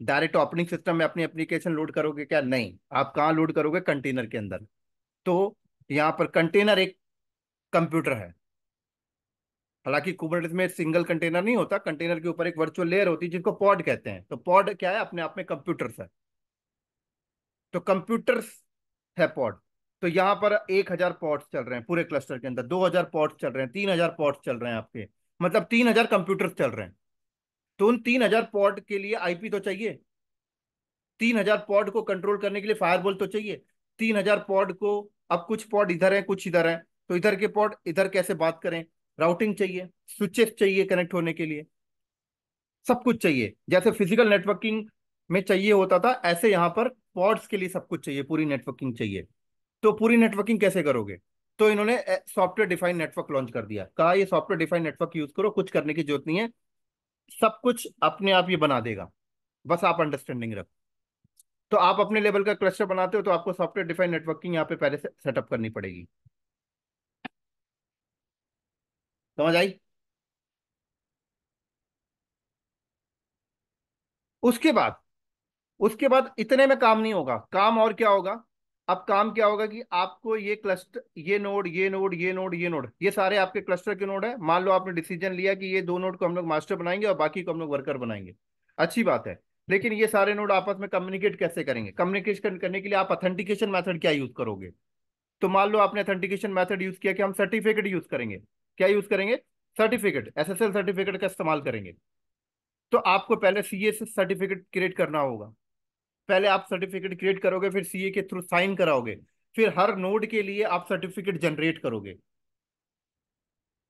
डायरेक्ट ऑपरेटिंग सिस्टम में अपनी एप्लीकेशन लोड करोगे क्या नहीं आप कहाँ लोड करोगे कंटेनर के अंदर तो यहाँ पर कंटेनर एक कंप्यूटर है हालांकि कुबरनेटिस में सिंगल कंटेनर नहीं होता कंटेनर के ऊपर एक वर्चुअल लेयर होती है जिसको पॉड कहते हैं तो पॉड क्या है अपने आप में कंप्यूटर्स है तो कंप्यूटर्स है पॉड तो यहाँ पर एक हजार पॉट्स चल रहे हैं पूरे क्लस्टर के अंदर दो हजार पॉट्स चल रहे हैं तीन हजार पॉट्स चल रहे हैं आपके मतलब तीन हजार कंप्यूटर्स चल रहे हैं तो उन तीन हजार पॉट के लिए आईपी तो चाहिए तीन हजार पॉट को कंट्रोल करने के लिए फायरबॉल तो चाहिए तीन हजार पॉट को अब कुछ पॉट इधर है कुछ इधर है तो इधर के पॉट इधर कैसे बात करें राउटिंग चाहिए स्विचेस चाहिए कनेक्ट होने के लिए सब कुछ चाहिए जैसे फिजिकल नेटवर्किंग में चाहिए होता था ऐसे यहाँ पर पॉड्स के लिए सब कुछ चाहिए पूरी नेटवर्किंग चाहिए तो पूरी नेटवर्किंग कैसे करोगे तो इन्होंने सॉफ्टवेयर डिफाइन नेटवर्क लॉन्च कर दिया कहा ये सॉफ्टवेयर डिफाइन नेटवर्क यूज करो कुछ करने की जरूरत नहीं है सब कुछ अपने आप ये बना देगा बस आप अंडरस्टैंडिंग रखो तो आप अपने लेवल का क्लस्टर बनाते हो तो आपको सॉफ्टवेयर डिफाइन नेटवर्किंग यहाँ पे पहले सेटअप करनी पड़ेगी समझ आई उसके बाद उसके बाद इतने में काम नहीं होगा काम और क्या होगा अब काम क्या होगा कि आपको ये क्लस्टर ये नोड ये नोड ये नोड ये नोड ये सारे आपके क्लस्टर के नोड है मान लो आपने डिसीजन लिया कि ये दो नोड को हम लोग मास्टर बनाएंगे और बाकी को हम लोग वर्कर बनाएंगे अच्छी बात है लेकिन ये सारे नोड आपस में कम्युनिकेट कैसे करेंगे कम्युनिकेशन करने के लिए आप ऑथेंटिकेशन मैथड क्या यूज करोगे तो मान लो आपने अथेंटिकेशन मैथड यूज किया कि हम सर्टिफिकेट यूज करेंगे क्या यूज करेंगे सर्टिफिकेट एसएसएल सर्टिफिकेट का इस्तेमाल करेंगे तो आपको पहले सीए से सर्टिफिकेट क्रिएट करना होगा पहले आप सर्टिफिकेट क्रिएट करोगे फिर सीए के थ्रू साइन कराओगे फिर हर नोड के लिए आप सर्टिफिकेट जनरेट करोगे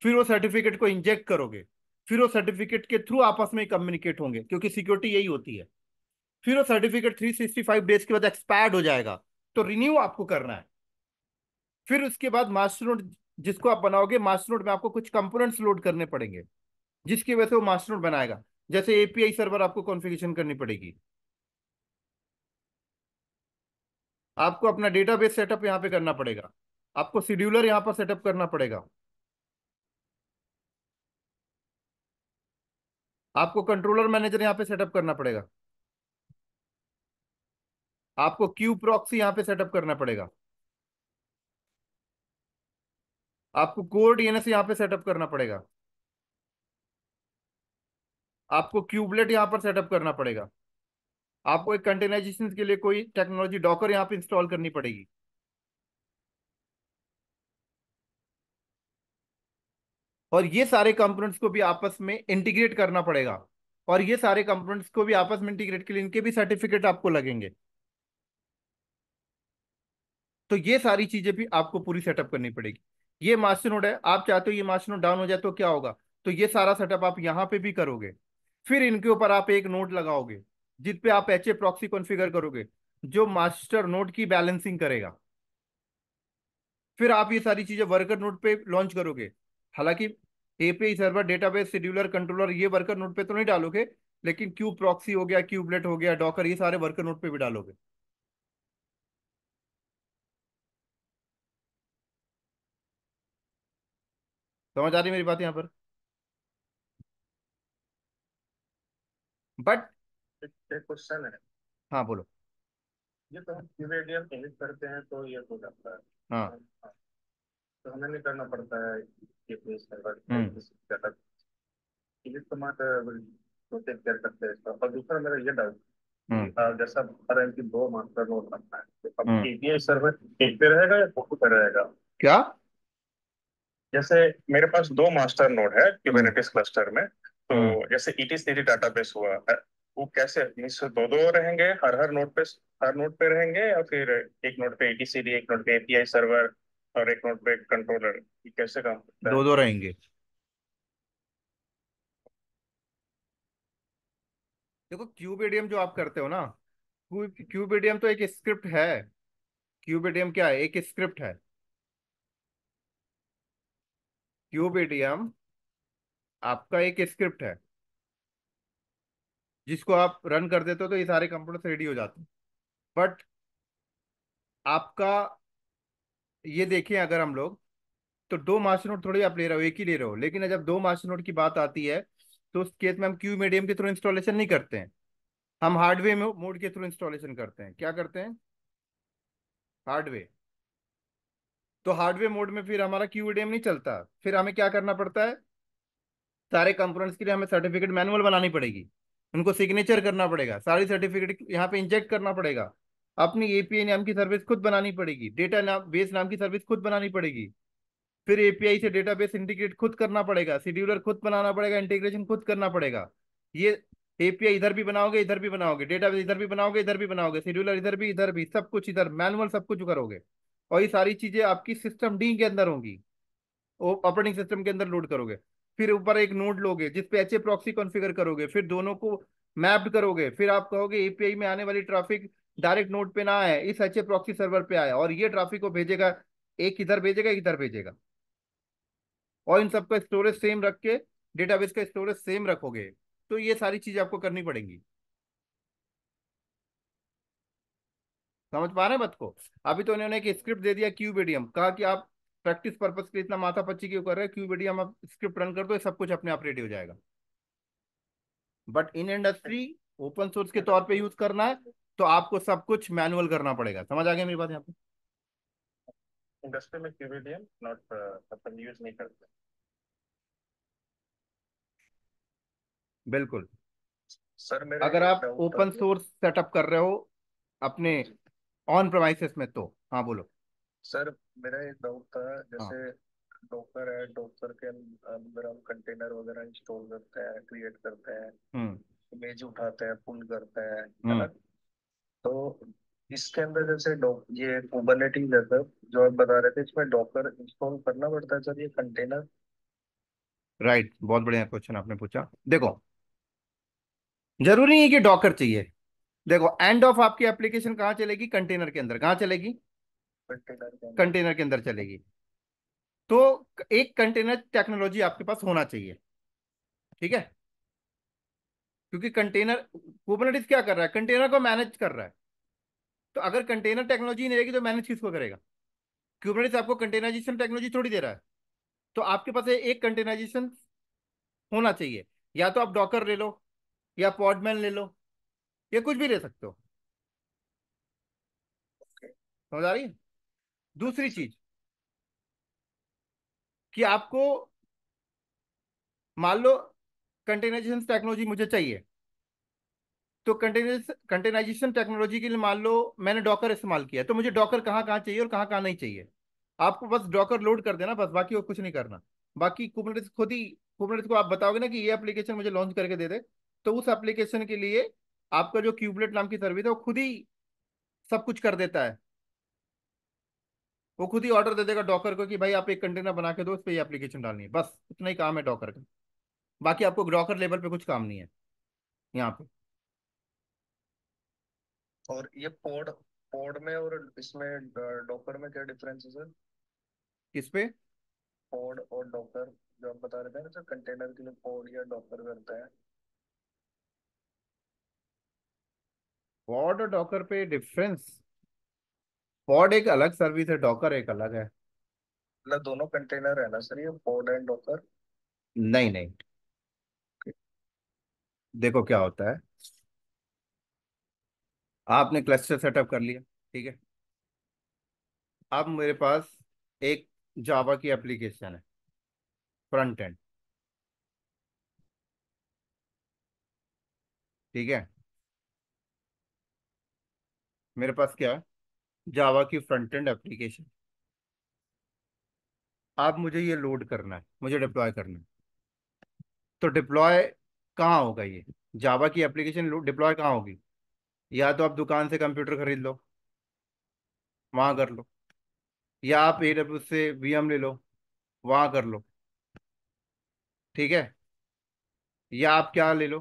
फिर वो सर्टिफिकेट को इंजेक्ट करोगे फिर वो सर्टिफिकेट के थ्रू आपस में कम्युनिकेट होंगे क्योंकि सिक्योरिटी यही होती है फिर वो सर्टिफिकेट 365 डेज के बाद एक्सपायर्ड हो जाएगा तो रिन्यू आपको करना है फिर उसके बाद मास्टर नोट जिसको आप बनाओगे मास्टर नोड में आपको कुछ कंपोनेंट्स लोड करने पड़ेंगे जिसकी वजह से वो मास्टर नोड बनाएगा जैसे एपीआई सर्वर आपको कॉन्फ़िगरेशन करनी पड़ेगी आपको अपना डेटाबेस सेटअप यहाँ पे करना पड़ेगा आपको शेड्यूलर यहाँ पर सेटअप करना पड़ेगा आपको कंट्रोलर मैनेजर यहाँ पे सेटअप करना पड़ेगा आपको क्यू प्रॉक्सी यहाँ पे सेटअप करना पड़ेगा आपको कोर डीएनएस यहाँ पे सेटअप करना पड़ेगा आपको क्यूबलेट यहाँ पर सेटअप करना पड़ेगा आपको एक कंटेनाइजेशन के लिए कोई टेक्नोलॉजी डॉकर यहाँ पे इंस्टॉल करनी पड़ेगी और ये सारे कंपोनेंट्स को भी आपस में इंटीग्रेट करना पड़ेगा और ये सारे कंपोनेंट्स को भी आपस में इंटीग्रेट के लिए इनके भी सर्टिफिकेट आपको लगेंगे तो ये सारी चीजें भी आपको पूरी सेटअप करनी पड़ेगी ये मार्जिन नोड है आप चाहते हो ये मार्जिन नोड डाउन हो जाए तो क्या होगा तो ये सारा सेटअप आप यहाँ पे भी करोगे फिर इनके ऊपर आप एक नोट लगाओगे जिसपे आप एच ए प्रॉक्सी कॉन्फिगर करोगे जो मास्टर नोट की बैलेंसिंग करेगा फिर आप ये सारी चीजें वर्कर नोट पे लॉन्च करोगे हालांकि API server database scheduler controller ये वर्कर नोट पे तो नहीं डालोगे लेकिन क्यूब प्रॉक्सी हो गया क्यूबलेट हो गया डॉकर ये सारे वर्कर नोट पे भी डालोगे समझ आ रही मेरी बात यहाँ पर बट क्वेश्चन है हाँ बोलो ये तो हम एडिट करते हैं तो ये हो जाता है हाँ तो हमें नहीं करना पड़ता है ये हम्म। सर्वर तो करते हैं तो इसका और दूसरा मेरा ये डाउट हम्म। जैसा बता रहे हैं कि दो मास्टर नोट रखना है तो अब एपीआई हम्म। सर्वर एक पे रहेगा या फोटो पे रहेगा क्या जैसे मेरे पास दो मास्टर नोड है क्यूबेनेटिस क्लस्टर में तो हम्म। जैसे ईटीसीडी डाटाबेस हुआ वो कैसे मीन्स दो दो रहेंगे हर हर नोड पे हर नोड पे रहेंगे या फिर एक नोड पे ईटीसीडी एक नोड पे एपीआई सर्वर और एक नोड पे कंट्रोलर कैसे काम दो दो रहेंगे देखो क्यूबेडियम जो आप करते हो ना क्यूबेडियम तो एक स्क्रिप्ट है क्यूबेडियम क्या है एक स्क्रिप्ट है क्यूब क्यूबीडियम आपका एक स्क्रिप्ट है जिसको आप रन कर देते हो तो ये सारे कंप्यूटर रेडी हो जाते हैं बट आपका ये देखें अगर हम लोग तो दो मास्टर नोट थोड़ी आप ले रहे हो एक ही ले रहे हो लेकिन जब दो मास्टर नोट की बात आती है तो उस केस में हम क्यू मीडियम के थ्रू इंस्टॉलेशन नहीं करते हैं हम हार्डवे मोड के थ्रू इंस्टॉलेशन करते हैं क्या करते हैं हार्डवेयर तो हार्डवेयर मोड में फिर हमारा क्यू नहीं चलता फिर हमें क्या करना पड़ता है सारे कंपोनेंट्स के लिए हमें सर्टिफिकेट मैनुअल बनानी पड़ेगी उनको सिग्नेचर करना पड़ेगा सारी सर्टिफिकेट यहाँ पे इंजेक्ट करना पड़ेगा अपनी एपीआई नाम की सर्विस खुद बनानी पड़ेगी डेटा नाम बेस नाम की सर्विस खुद बनानी पड़ेगी फिर एपीआई से डेटा बेस इंटीग्रेट खुद करना पड़ेगा शेड्यूलर खुद बनाना पड़ेगा इंटीग्रेशन खुद करना पड़ेगा ये एपीआई इधर भी बनाओगे इधर भी बनाओगे डेटा इधर भी बनाओगे इधर भी बनाओगे शेड्यूलर इधर भी इधर भी सब कुछ इधर मैनुअल सब कुछ करोगे और ये सारी चीजें आपकी सिस्टम डी के अंदर होंगी ऑपरेटिंग सिस्टम के अंदर लोड करोगे फिर ऊपर एक नोड लोगे जिसपे एच ए प्रॉक्सी कॉन्फ़िगर करोगे फिर दोनों को मैप्ड करोगे फिर आप कहोगे एपीआई में आने वाली ट्रैफिक डायरेक्ट नोड पे ना आए इस एच ए प्रॉक्सी सर्वर पे आए और ये ट्रैफिक को भेजेगा एक इधर भेजेगा एक इधर भेजेगा और इन सबका स्टोरेज सेम रख के डेटाबेस का स्टोरेज सेम रखोगे तो ये सारी चीजें आपको करनी पड़ेंगी समझ पा रहे हैं बत को अभी तो उन्होंने एक स्क्रिप्ट दे दिया क्यू कहा कि आप प्रैक्टिस पर्पज के लिए इतना माथा पच्ची क्यों कर रहे हैं क्यू आप स्क्रिप्ट रन कर दो सब कुछ अपने आप रेडी हो जाएगा but in industry open source के तौर पर यूज करना है तो आपको सब कुछ मैनुअल करना पड़ेगा समझ आ गया मेरी बात यहाँ पे इंडस्ट्री में क्यूबीडीएम नॉट अपन यूज नहीं करते बिल्कुल सर अगर आप ओपन सोर्स सेटअप कर रहे हो अपने ऑन प्रोवाइसेस में तो हाँ बोलो सर मेरा एक डाउट था जैसे डॉकर हाँ। है डॉकर के अंदर हम कंटेनर वगैरह इंस्टॉल करते हैं क्रिएट करते हैं इमेज हम्म। उठाते हैं पुल करते हैं हम्म। तो इसके अंदर जैसे ये कुबरनेटिंग जैसे जो आप बता रहे थे इसमें डॉकर इंस्टॉल करना पड़ता है सर ये कंटेनर राइट right, बहुत बढ़िया क्वेश्चन आपने पूछा देखो जरूरी नहीं है कि डॉकर चाहिए देखो एंड ऑफ आपकी एप्लीकेशन कहाँ चलेगी कंटेनर के अंदर कहाँ चलेगी कंटेनर के अंदर चलेगी तो एक कंटेनर टेक्नोलॉजी आपके पास होना चाहिए ठीक है क्योंकि कंटेनर कुबरनेटिस क्या कर रहा है कंटेनर को मैनेज कर रहा है तो अगर कंटेनर टेक्नोलॉजी नहीं रहेगी तो मैनेज किसको करेगा क्यूबरनेटिस आपको कंटेनराइजेशन टेक्नोलॉजी थोड़ी दे रहा है तो आपके पास एक कंटेनराइजेशन होना चाहिए या तो आप डॉकर ले लो या पॉडमैन ले लो ये कुछ भी ले सकते हो समझ आ रही दूसरी अच्छा। चीज कि आपको मान लो कंटेनाइजेशन टेक्नोलॉजी मुझे चाहिए तो कंटेनाइजेशन टेक्नोलॉजी के लिए मान लो मैंने डॉकर इस्तेमाल किया तो मुझे डॉकर कहाँ कहाँ चाहिए और कहाँ कहाँ नहीं चाहिए आपको बस डॉकर लोड कर देना बस बाकी और कुछ नहीं करना बाकी कुबनेटिस खुद ही कुबनेटिस को आप बताओगे ना कि ये एप्लीकेशन मुझे लॉन्च करके दे दे तो उस एप्लीकेशन के लिए आपका जो क्यूबलेट नाम की सर्विस है वो खुद ही सब कुछ कर देता है वो खुद ही ऑर्डर दे देगा डॉकर को कि भाई आप एक कंटेनर बना के दो उस पर ये एप्लीकेशन डालनी है बस इतना ही काम है डॉकर का बाकी आपको डॉकर लेवल पे कुछ काम नहीं है यहाँ पे और ये पोड पोड में और इसमें डॉकर में क्या डिफरेंस है सर किस पे पोड और डॉकर जो आप बता रहे थे ना सर कंटेनर के लिए पोड या डॉकर करता है पॉड और डॉकर पे डिफरेंस पॉड एक अलग सर्विस है डॉकर एक अलग है मतलब दोनों कंटेनर है ना सर ये पॉड एंड डॉकर नहीं नहीं okay. देखो क्या होता है आपने क्लस्टर सेटअप कर लिया ठीक है अब मेरे पास एक जावा की एप्लीकेशन है फ्रंट एंड ठीक है मेरे पास क्या है जावा की फ्रंट एंड एप्लीकेशन आप मुझे ये लोड करना है मुझे डिप्लॉय करना है तो डिप्लॉय कहाँ होगा ये जावा की एप्लीकेशन डिप्लॉय कहाँ होगी या तो आप दुकान से कंप्यूटर खरीद लो वहाँ कर लो या आप ए से वी ले लो वहाँ कर लो ठीक है या आप क्या ले लो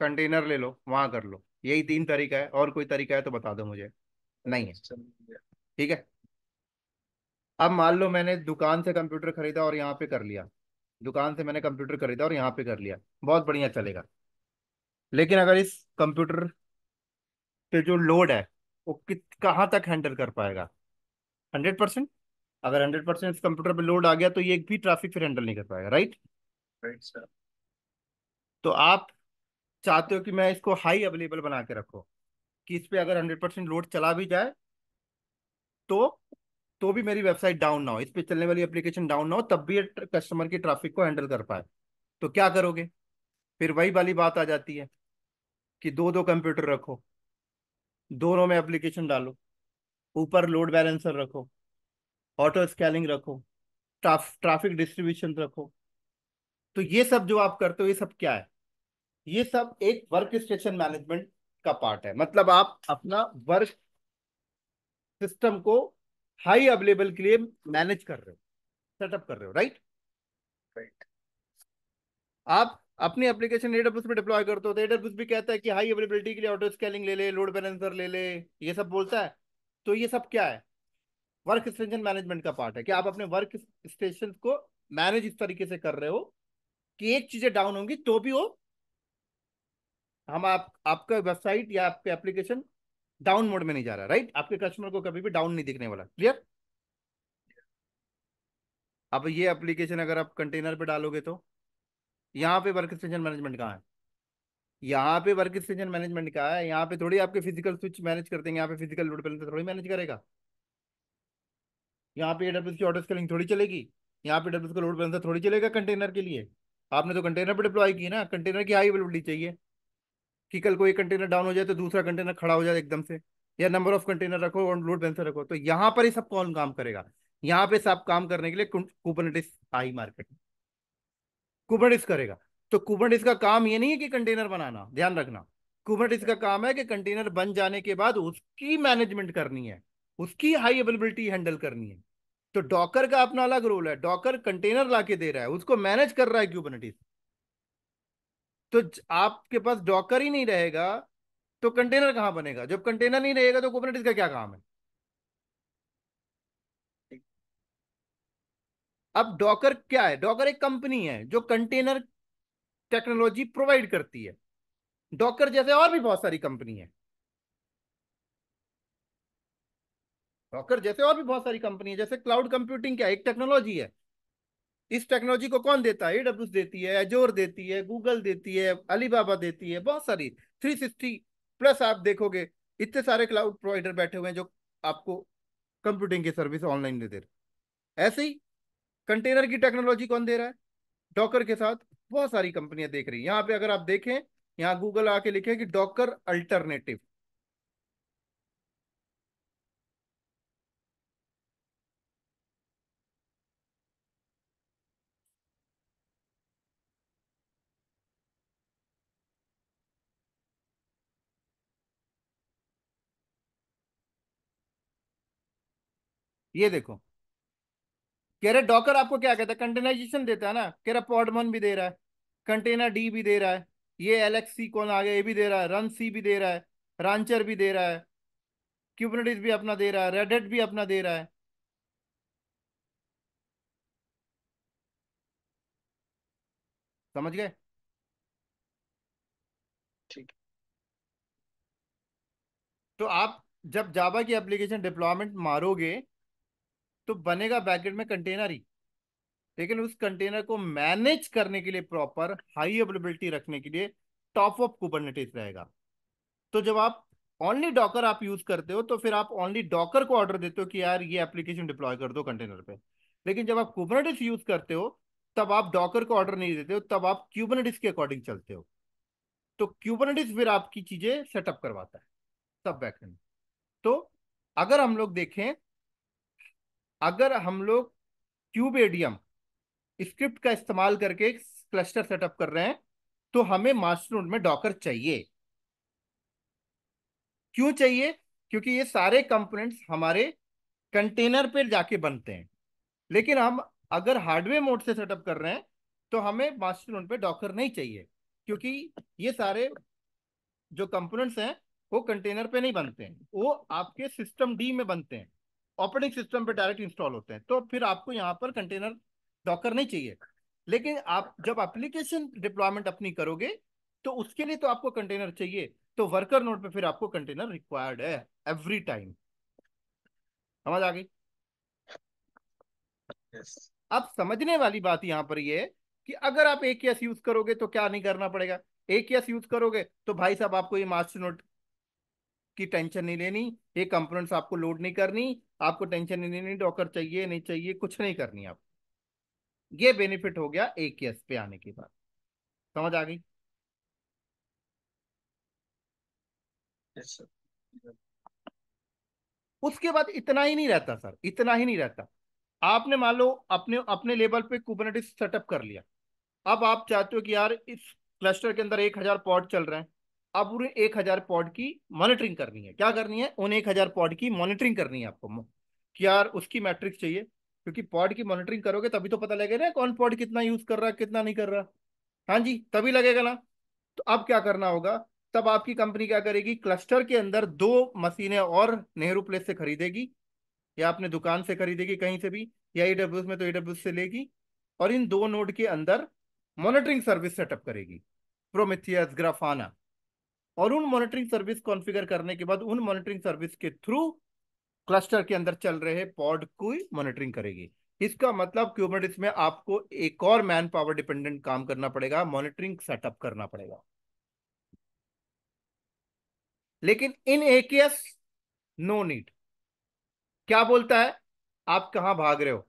कंटेनर ले लो वहाँ कर लो यही तीन तरीका है और कोई तरीका है तो बता दो मुझे नहीं है ठीक है अब मान लो मैंने दुकान से कंप्यूटर खरीदा और यहाँ पे कर लिया दुकान से मैंने कंप्यूटर खरीदा और यहाँ पे कर लिया बहुत बढ़िया चलेगा लेकिन अगर इस कंप्यूटर पे जो लोड है वो कित कहाँ तक हैंडल कर पाएगा हंड्रेड परसेंट अगर हंड्रेड परसेंट इस कंप्यूटर पे लोड आ गया तो ये एक भी ट्रैफिक फिर हैंडल नहीं कर पाएगा राइट राइट सर तो आप चाहते हो कि मैं इसको हाई अवेलेबल बना के रखो कि इस पर अगर हंड्रेड परसेंट लोड चला भी जाए तो तो भी मेरी वेबसाइट डाउन ना हो इस पर चलने वाली एप्लीकेशन डाउन ना हो तब भी कस्टमर की ट्रैफिक को हैंडल कर पाए तो क्या करोगे फिर वही वाली बात आ जाती है कि दो दो कंप्यूटर रखो दोनों में एप्लीकेशन डालो ऊपर लोड बैलेंसर रखो ऑटो स्केलिंग रखो ट्राफ, ट्राफिक डिस्ट्रीब्यूशन रखो तो ये सब जो आप करते हो ये सब क्या है ये सब एक वर्क स्टेशन मैनेजमेंट का पार्ट है मतलब आप अपना वर्क सिस्टम को हाई अवेलेबल के लिए मैनेज कर रहे हो सेटअप कर रहे हो राइट राइट आप अपनी एप्लीकेशन एडब्ल्यूस में डिप्लॉय करते हो तो एडब्ल्यूस भी कहता है कि हाई अवेलेबिलिटी के लिए ऑटो स्केलिंग ले ले लोड बैलेंसर ले ले ये सब बोलता है तो ये सब क्या है वर्क स्टेशन मैनेजमेंट का पार्ट है कि आप अपने वर्क स्टेशन को मैनेज इस तरीके से कर रहे हो कि एक चीजें डाउन होंगी तो भी वो हम आप आपका वेबसाइट या आपके एप्लीकेशन डाउन मोड में नहीं जा रहा राइट आपके कस्टमर को कभी भी डाउन नहीं दिखने वाला क्लियर अब ये एप्लीकेशन अगर आप कंटेनर पे डालोगे तो यहाँ पे वर्क स्टेशन मैनेजमेंट कहाँ है यहाँ पे वर्क स्टेशन मैनेजमेंट कहाँ है यहाँ पे थोड़ी आपके फिजिकल स्विच मैनेज करते हैं यहाँ पे फिजिकल लोड बैलेंस थोड़ी मैनेज करेगा यहाँ पे एडब्ल्यू की ऑर्डर स्केलिंग थोड़ी चलेगी यहाँ पे डब्ल्यू का लोड बैलेंस थोड़ी चलेगा कंटेनर के लिए आपने तो कंटेनर पर डिप्लॉय की ना कंटेनर की हाई अवेलेबिलिटी चाहिए कि कल कोई कंटेनर डाउन हो जाए तो दूसरा कंटेनर खड़ा हो जाए एकदम से या नंबर ऑफ कंटेनर रखो और लोड बैलेंसर रखो तो यहाँ पर ही सब कौन काम करेगा यहाँ पे सब काम करने के लिए कुबरनेटिस आई मार्केट में करेगा तो कुबरनेटिस का काम ये नहीं है कि कंटेनर बनाना ध्यान रखना कुबरनेटिस का काम है कि कंटेनर बन जाने के बाद उसकी मैनेजमेंट करनी है उसकी हाई अवेलेबिलिटी हैंडल करनी है तो डॉकर का अपना अलग रोल है डॉकर कंटेनर ला के दे रहा है उसको मैनेज कर रहा है क्यूबनेटिस तो आपके पास डॉकर ही नहीं रहेगा तो कंटेनर कहां बनेगा जब कंटेनर नहीं रहेगा तो कुबरनेटिस का क्या काम है अब डॉकर क्या है डॉकर एक कंपनी है जो कंटेनर टेक्नोलॉजी प्रोवाइड करती है डॉकर जैसे और भी बहुत सारी कंपनी है डॉकर जैसे और भी बहुत सारी कंपनी है जैसे क्लाउड कंप्यूटिंग क्या एक टेक्नोलॉजी है इस टेक्नोलॉजी को कौन देता है एडब्ल्यू देती है एजोर देती है गूगल देती है अलीबाबा देती है बहुत सारी थ्री सिक्सटी प्लस आप देखोगे इतने सारे क्लाउड प्रोवाइडर बैठे हुए हैं जो आपको कंप्यूटिंग की सर्विस ऑनलाइन दे दे रहे ऐसे ही कंटेनर की टेक्नोलॉजी कौन दे रहा है डॉकर के साथ बहुत सारी कंपनियां देख रही है यहाँ पे अगर आप देखें यहाँ गूगल आके लिखे कि डॉकर अल्टरनेटिव ये देखो कह रहे डॉकर आपको क्या कहता है कंटेनाइजेशन देता है ना कह रहा पॉडमन भी दे रहा है कंटेनर डी भी दे रहा है ये एल एक्स सी कौन आ गया ये भी दे रहा है रन सी भी दे रहा है रांचर भी दे रहा है क्यूबनेटिस भी अपना दे रहा है रेडेट भी अपना दे रहा है समझ गए ठीक तो आप जब जावा की एप्लीकेशन डिप्लॉयमेंट मारोगे तो बनेगा बैकेट में कंटेनर ही लेकिन उस कंटेनर को मैनेज करने के लिए प्रॉपर हाई अवेलेबिलिटी रखने के लिए टॉप ऑफ कुबरनेटिस रहेगा तो जब आप ओनली डॉकर आप यूज करते हो तो फिर आप ओनली डॉकर को ऑर्डर देते हो कि यार ये एप्लीकेशन डिप्लॉय कर दो कंटेनर पे लेकिन जब आप कुबरनेटिस यूज करते हो तब आप डॉकर को ऑर्डर नहीं देते हो तब आप क्यूबरनेटिस के अकॉर्डिंग चलते हो तो क्यूबरनेटिस फिर आपकी चीजें सेटअप करवाता है सब बैकेंड तो अगर हम लोग देखें अगर हम लोग एडियम स्क्रिप्ट का इस्तेमाल करके क्लस्टर सेटअप कर रहे हैं तो हमें मास्टर नोड में डॉकर चाहिए क्यों चाहिए क्योंकि ये सारे कंपोनेंट्स हमारे कंटेनर पर जाके बनते हैं लेकिन हम अगर हार्डवेयर मोड से सेटअप कर रहे हैं तो हमें मास्टर नोड पे डॉकर नहीं चाहिए क्योंकि ये सारे जो कंपोनेंट्स हैं वो कंटेनर पे नहीं बनते हैं वो आपके सिस्टम डी में बनते हैं ऑपरेटिंग सिस्टम पे डायरेक्ट इंस्टॉल होते हैं तो फिर आपको यहाँ पर कंटेनर डॉकर नहीं चाहिए लेकिन आप जब एप्लीकेशन डिप्लॉयमेंट अपनी करोगे तो उसके लिए तो आपको कंटेनर चाहिए तो वर्कर नोड पे फिर आपको कंटेनर रिक्वायर्ड है एवरी टाइम समझ आ गई अब समझने वाली बात यहाँ पर ये यह कि अगर आप एक यूज करोगे तो क्या नहीं करना पड़ेगा एक यूज करोगे तो भाई साहब आपको ये मास्टर नोट की टेंशन नहीं लेनी ये कंपोनेंट्स आपको लोड नहीं करनी आपको टेंशन नहीं लेनी डॉकर चाहिए नहीं चाहिए कुछ नहीं करनी आप ये बेनिफिट हो गया एक केस पे आने के बाद समझ आ गई yes, उसके बाद इतना ही नहीं रहता सर इतना ही नहीं रहता आपने मान लो अपने अपने लेवल पे कुबनेटिस सेटअप कर लिया अब आप चाहते हो कि यार इस क्लस्टर के अंदर एक हजार पॉट चल रहे हैं अब उन्हें एक हजार पॉड की मॉनिटरिंग करनी है क्या करनी है उन एक हजार पॉड की मॉनिटरिंग करनी है आपको कि यार उसकी मैट्रिक्स चाहिए क्योंकि पॉड की मॉनिटरिंग करोगे तभी तो पता लगेगा ना कौन पॉड कितना यूज कर रहा है कितना नहीं कर रहा हाँ जी तभी लगेगा ना तो अब क्या करना होगा तब आपकी कंपनी क्या करेगी क्लस्टर के अंदर दो मशीनें और नेहरू प्लेस से खरीदेगी या अपने दुकान से खरीदेगी कहीं से भी या ईडब्ल्यू में तो ईडब्ल्यू से लेगी और इन दो नोड के अंदर मॉनिटरिंग सर्विस सेटअप करेगी प्रोमिथियस ग्राफाना और उन मॉनिटरिंग सर्विस कॉन्फ़िगर करने के बाद उन मॉनिटरिंग सर्विस के थ्रू क्लस्टर के अंदर चल रहे पॉड को मॉनिटरिंग करेगी इसका मतलब क्यूबनेटिस में आपको एक और मैन पावर डिपेंडेंट काम करना पड़ेगा मॉनिटरिंग सेटअप करना पड़ेगा लेकिन इन एकेएस नो नीड क्या बोलता है आप कहा भाग रहे हो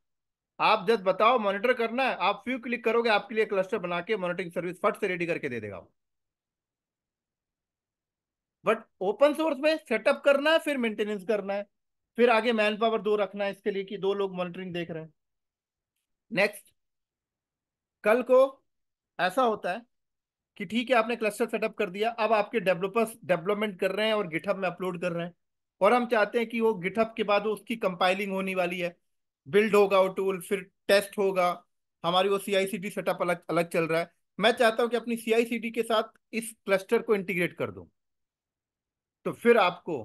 आप जस्ट बताओ मॉनिटर करना है आप फ्यू क्लिक करोगे आपके लिए क्लस्टर बना के मॉनिटरिंग सर्विस फट से रेडी करके दे देगा बट ओपन सोर्स में सेटअप करना है फिर मेंटेनेंस करना है फिर आगे मैन पावर दो रखना है इसके लिए कि दो लोग मॉनिटरिंग देख रहे हैं नेक्स्ट कल को ऐसा होता है कि ठीक है आपने क्लस्टर सेटअप कर दिया अब आपके डेवलपर्स डेवलपमेंट कर रहे हैं और गिटहब में अपलोड कर रहे हैं और हम चाहते हैं कि वो गिटहब के बाद उसकी कंपाइलिंग होने वाली है बिल्ड होगा वो टूल फिर टेस्ट होगा हमारी वो सी सेटअप अलग अलग चल रहा है मैं चाहता हूँ कि अपनी सी के साथ इस क्लस्टर को इंटीग्रेट कर दूं तो फिर आपको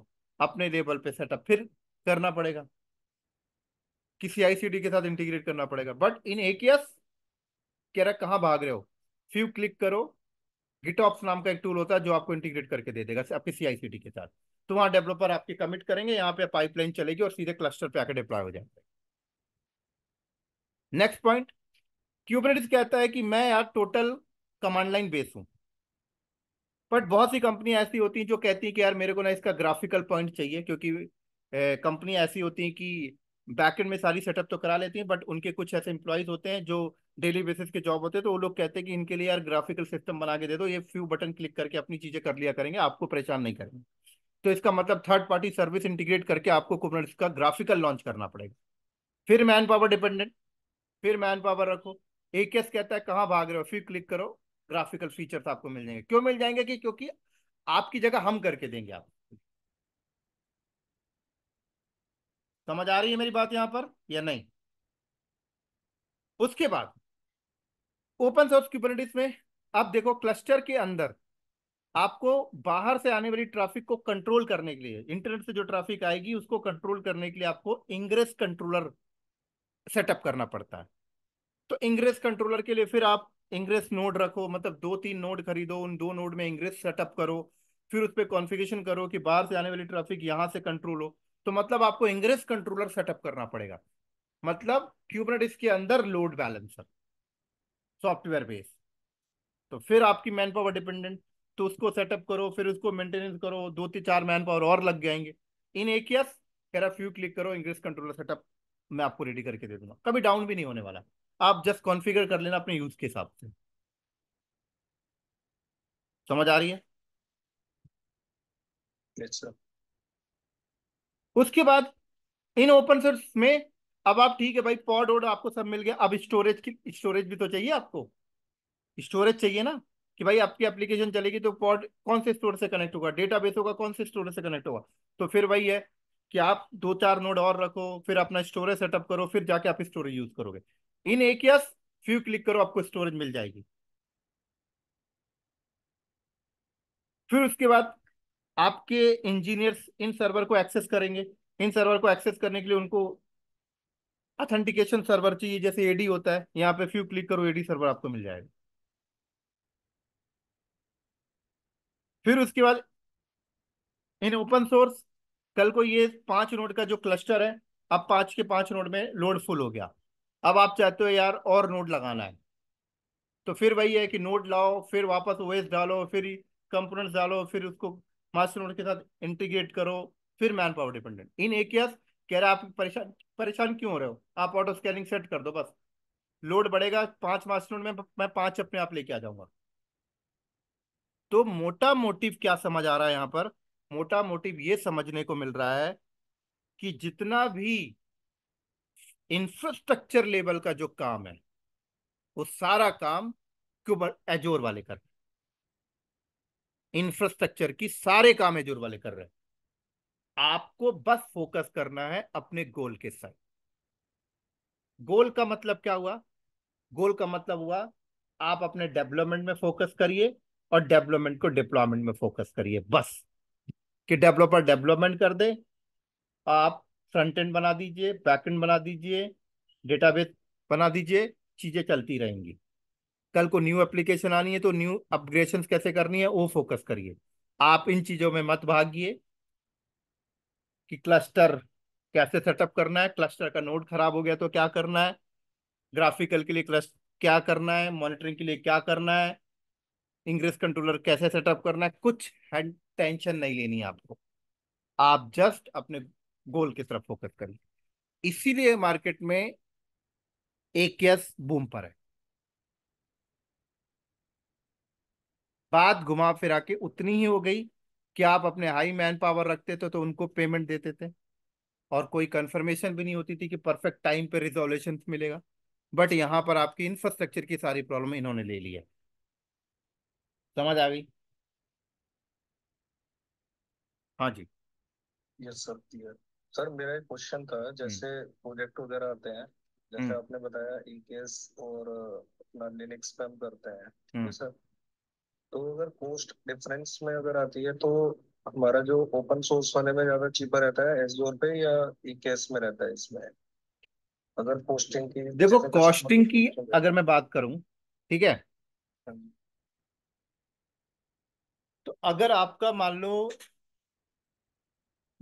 अपने लेवल पे सेटअप फिर करना पड़ेगा किसी आईसीडी के साथ इंटीग्रेट करना पड़ेगा बट इन एक रहा कहां भाग रहे हो फ्यू क्लिक करो गिटॉप्स नाम का एक टूल होता है जो आपको इंटीग्रेट करके दे देगा आपके सीआईसीटी के साथ तो वहां डेवलपर आपके कमिट करेंगे यहाँ पे पाइपलाइन चलेगी और सीधे क्लस्टर पे आके डिप्लॉय हो जाएंगे नेक्स्ट पॉइंट क्यूबनेटिस कहता है कि मैं यार टोटल कमांड लाइन बेस हूं बट बहुत सी कंपनी ऐसी होती हैं जो कहती हैं कि यार मेरे को ना इसका ग्राफिकल पॉइंट चाहिए क्योंकि कंपनी ऐसी होती हैं कि बैकएंड में सारी सेटअप तो करा लेती हैं बट उनके कुछ ऐसे एम्प्लॉयज होते हैं जो डेली बेसिस के जॉब होते हैं तो वो लोग कहते हैं कि इनके लिए यार ग्राफिकल सिस्टम बना के दे दो ये फ्यू बटन क्लिक करके अपनी चीज़ें कर लिया करेंगे आपको परेशान नहीं करेंगे तो इसका मतलब थर्ड पार्टी सर्विस इंटीग्रेट करके आपको कुबनेट्स का ग्राफिकल लॉन्च करना पड़ेगा फिर मैन पावर डिपेंडेंट फिर मैन पावर रखो एक कहता है कहाँ भाग रहे हो फिर क्लिक करो ग्राफिकल फीचर्स आपको मिल जाएंगे क्यों मिल जाएंगे कि क्योंकि आपकी जगह हम करके देंगे आप समझ आ रही है मेरी बात यहां पर या नहीं उसके बाद ओपन सोर्स क्यूबरनेटिस में आप देखो क्लस्टर के अंदर आपको बाहर से आने वाली ट्रैफिक को कंट्रोल करने के लिए इंटरनेट से जो ट्रैफिक आएगी उसको कंट्रोल करने के लिए आपको इंग्रेस कंट्रोलर सेटअप करना पड़ता है तो इंग्रेस कंट्रोलर के लिए फिर आप इंग्रेस नोड रखो मतलब दो तीन नोड खरीदो उन दो नोड में इंग्रेस सेटअप करो फिर उस पर कॉन्फिगेशन करो कि बाहर से आने वाली ट्रैफिक यहाँ से कंट्रोल हो तो मतलब आपको इंग्रेस कंट्रोलर सेटअप करना पड़ेगा मतलब क्यूबनेट इसके अंदर लोड बैलेंसर सॉफ्टवेयर बेस तो फिर आपकी मैन पावर डिपेंडेंट तो उसको सेटअप करो फिर उसको मेंटेनेंस करो दो तीन चार मैन पावर और लग जाएंगे इन एक यस फ्यू क्लिक करो इंग्रेस कंट्रोलर सेटअप मैं आपको रेडी करके दे दूंगा कभी डाउन भी नहीं होने वाला आप जस्ट कॉन्फ़िगर कर लेना अपने यूज के हिसाब से समझ आ रही है yes, उसके बाद इन ओपन सोर्स में अब आप ठीक है भाई पॉड ओड आपको सब मिल गया अब स्टोरेज की स्टोरेज भी तो चाहिए आपको स्टोरेज चाहिए ना कि भाई आपकी एप्लीकेशन चलेगी तो पॉड कौन से स्टोर से कनेक्ट होगा डेटाबेस होगा कौन से स्टोर से कनेक्ट होगा तो फिर वही है कि आप दो चार नोड और रखो फिर अपना स्टोरेज सेटअप करो फिर जाके आप स्टोरेज यूज करोगे इन एक यस फ्यू क्लिक करो आपको स्टोरेज मिल जाएगी फिर उसके बाद आपके इंजीनियर्स इन सर्वर को एक्सेस करेंगे इन सर्वर को एक्सेस करने के लिए उनको ऑथेंटिकेशन सर्वर चाहिए जैसे एडी होता है यहाँ पे फ्यू क्लिक करो एडी सर्वर आपको मिल जाएगा फिर उसके बाद इन ओपन सोर्स कल को ये पांच नोड का जो क्लस्टर है अब पांच के पांच नोड में लोड फुल हो गया अब आप चाहते हो यार और नोड लगाना है तो फिर वही है कि नोड लाओ फिर वापस ओएस डालो फिर कंपोनेंट्स डालो फिर उसको मास्टर नोड के साथ इंटीग्रेट करो फिर मैन पावर डिपेंडेंट इन एक कह रहे आप परेशान परेशान क्यों हो रहे हो आप ऑटो स्कैनिंग सेट कर दो बस लोड बढ़ेगा पांच मास्टर नोड में मैं पांच अपने आप लेके आ जाऊंगा तो मोटा मोटिव क्या समझ आ रहा है यहाँ पर मोटा मोटिव ये समझने को मिल रहा है कि जितना भी इंफ्रास्ट्रक्चर लेवल का जो काम है वो सारा काम क्यूबर एजोर वाले कर रहे इंफ्रास्ट्रक्चर की सारे काम एजोर वाले कर रहे हैं आपको बस फोकस करना है अपने गोल के साथ गोल का मतलब क्या हुआ गोल का मतलब हुआ आप अपने डेवलपमेंट में फोकस करिए और डेवलपमेंट को डिप्लॉयमेंट में फोकस करिए बस कि डेवलपर डेवलपमेंट कर दे आप फ्रंट एंड बना दीजिए बैक एंड बना दीजिए डेटाबेस बना दीजिए चीज़ें चलती रहेंगी कल को न्यू एप्लीकेशन आनी है तो न्यू अपग्रेशन कैसे करनी है वो फोकस करिए आप इन चीज़ों में मत भागिए कि क्लस्टर कैसे सेटअप करना है क्लस्टर का नोड खराब हो गया तो क्या करना है ग्राफिकल के लिए क्लस्टर क्या करना है मॉनिटरिंग के लिए क्या करना है इंग्रेस कंट्रोलर कैसे सेटअप करना है कुछ टेंशन नहीं लेनी आपको आप जस्ट अपने गोल की तरफ फोकस करें इसीलिए मार्केट में एक यस बूम पर है बात घुमा फिरा के उतनी ही हो गई कि आप अपने हाई मैन पावर रखते थे तो उनको पेमेंट देते थे और कोई कंफर्मेशन भी नहीं होती थी कि परफेक्ट टाइम पे रिजोल्यूशन मिलेगा बट यहां पर आपकी इंफ्रास्ट्रक्चर की सारी प्रॉब्लम इन्होंने ले लिया समझ आ गई हाँ जी यस सर सर मेरा एक क्वेश्चन था हम्म। जैसे प्रोजेक्ट वगैरह आते हैं जैसे हुँ. हम्म। आपने बताया ईकेएस e और अपना लिनक्स पे हम करते हैं हम्म। सर तो अगर कॉस्ट डिफरेंस में अगर आती है तो हमारा जो ओपन सोर्स वाले में ज्यादा चीपर रहता है एजोर पे या ईकेएस e में रहता है इसमें अगर कॉस्टिंग की देखो कॉस्टिंग की अगर मैं बात करूं ठीक है हाँ तो अगर आपका मान लो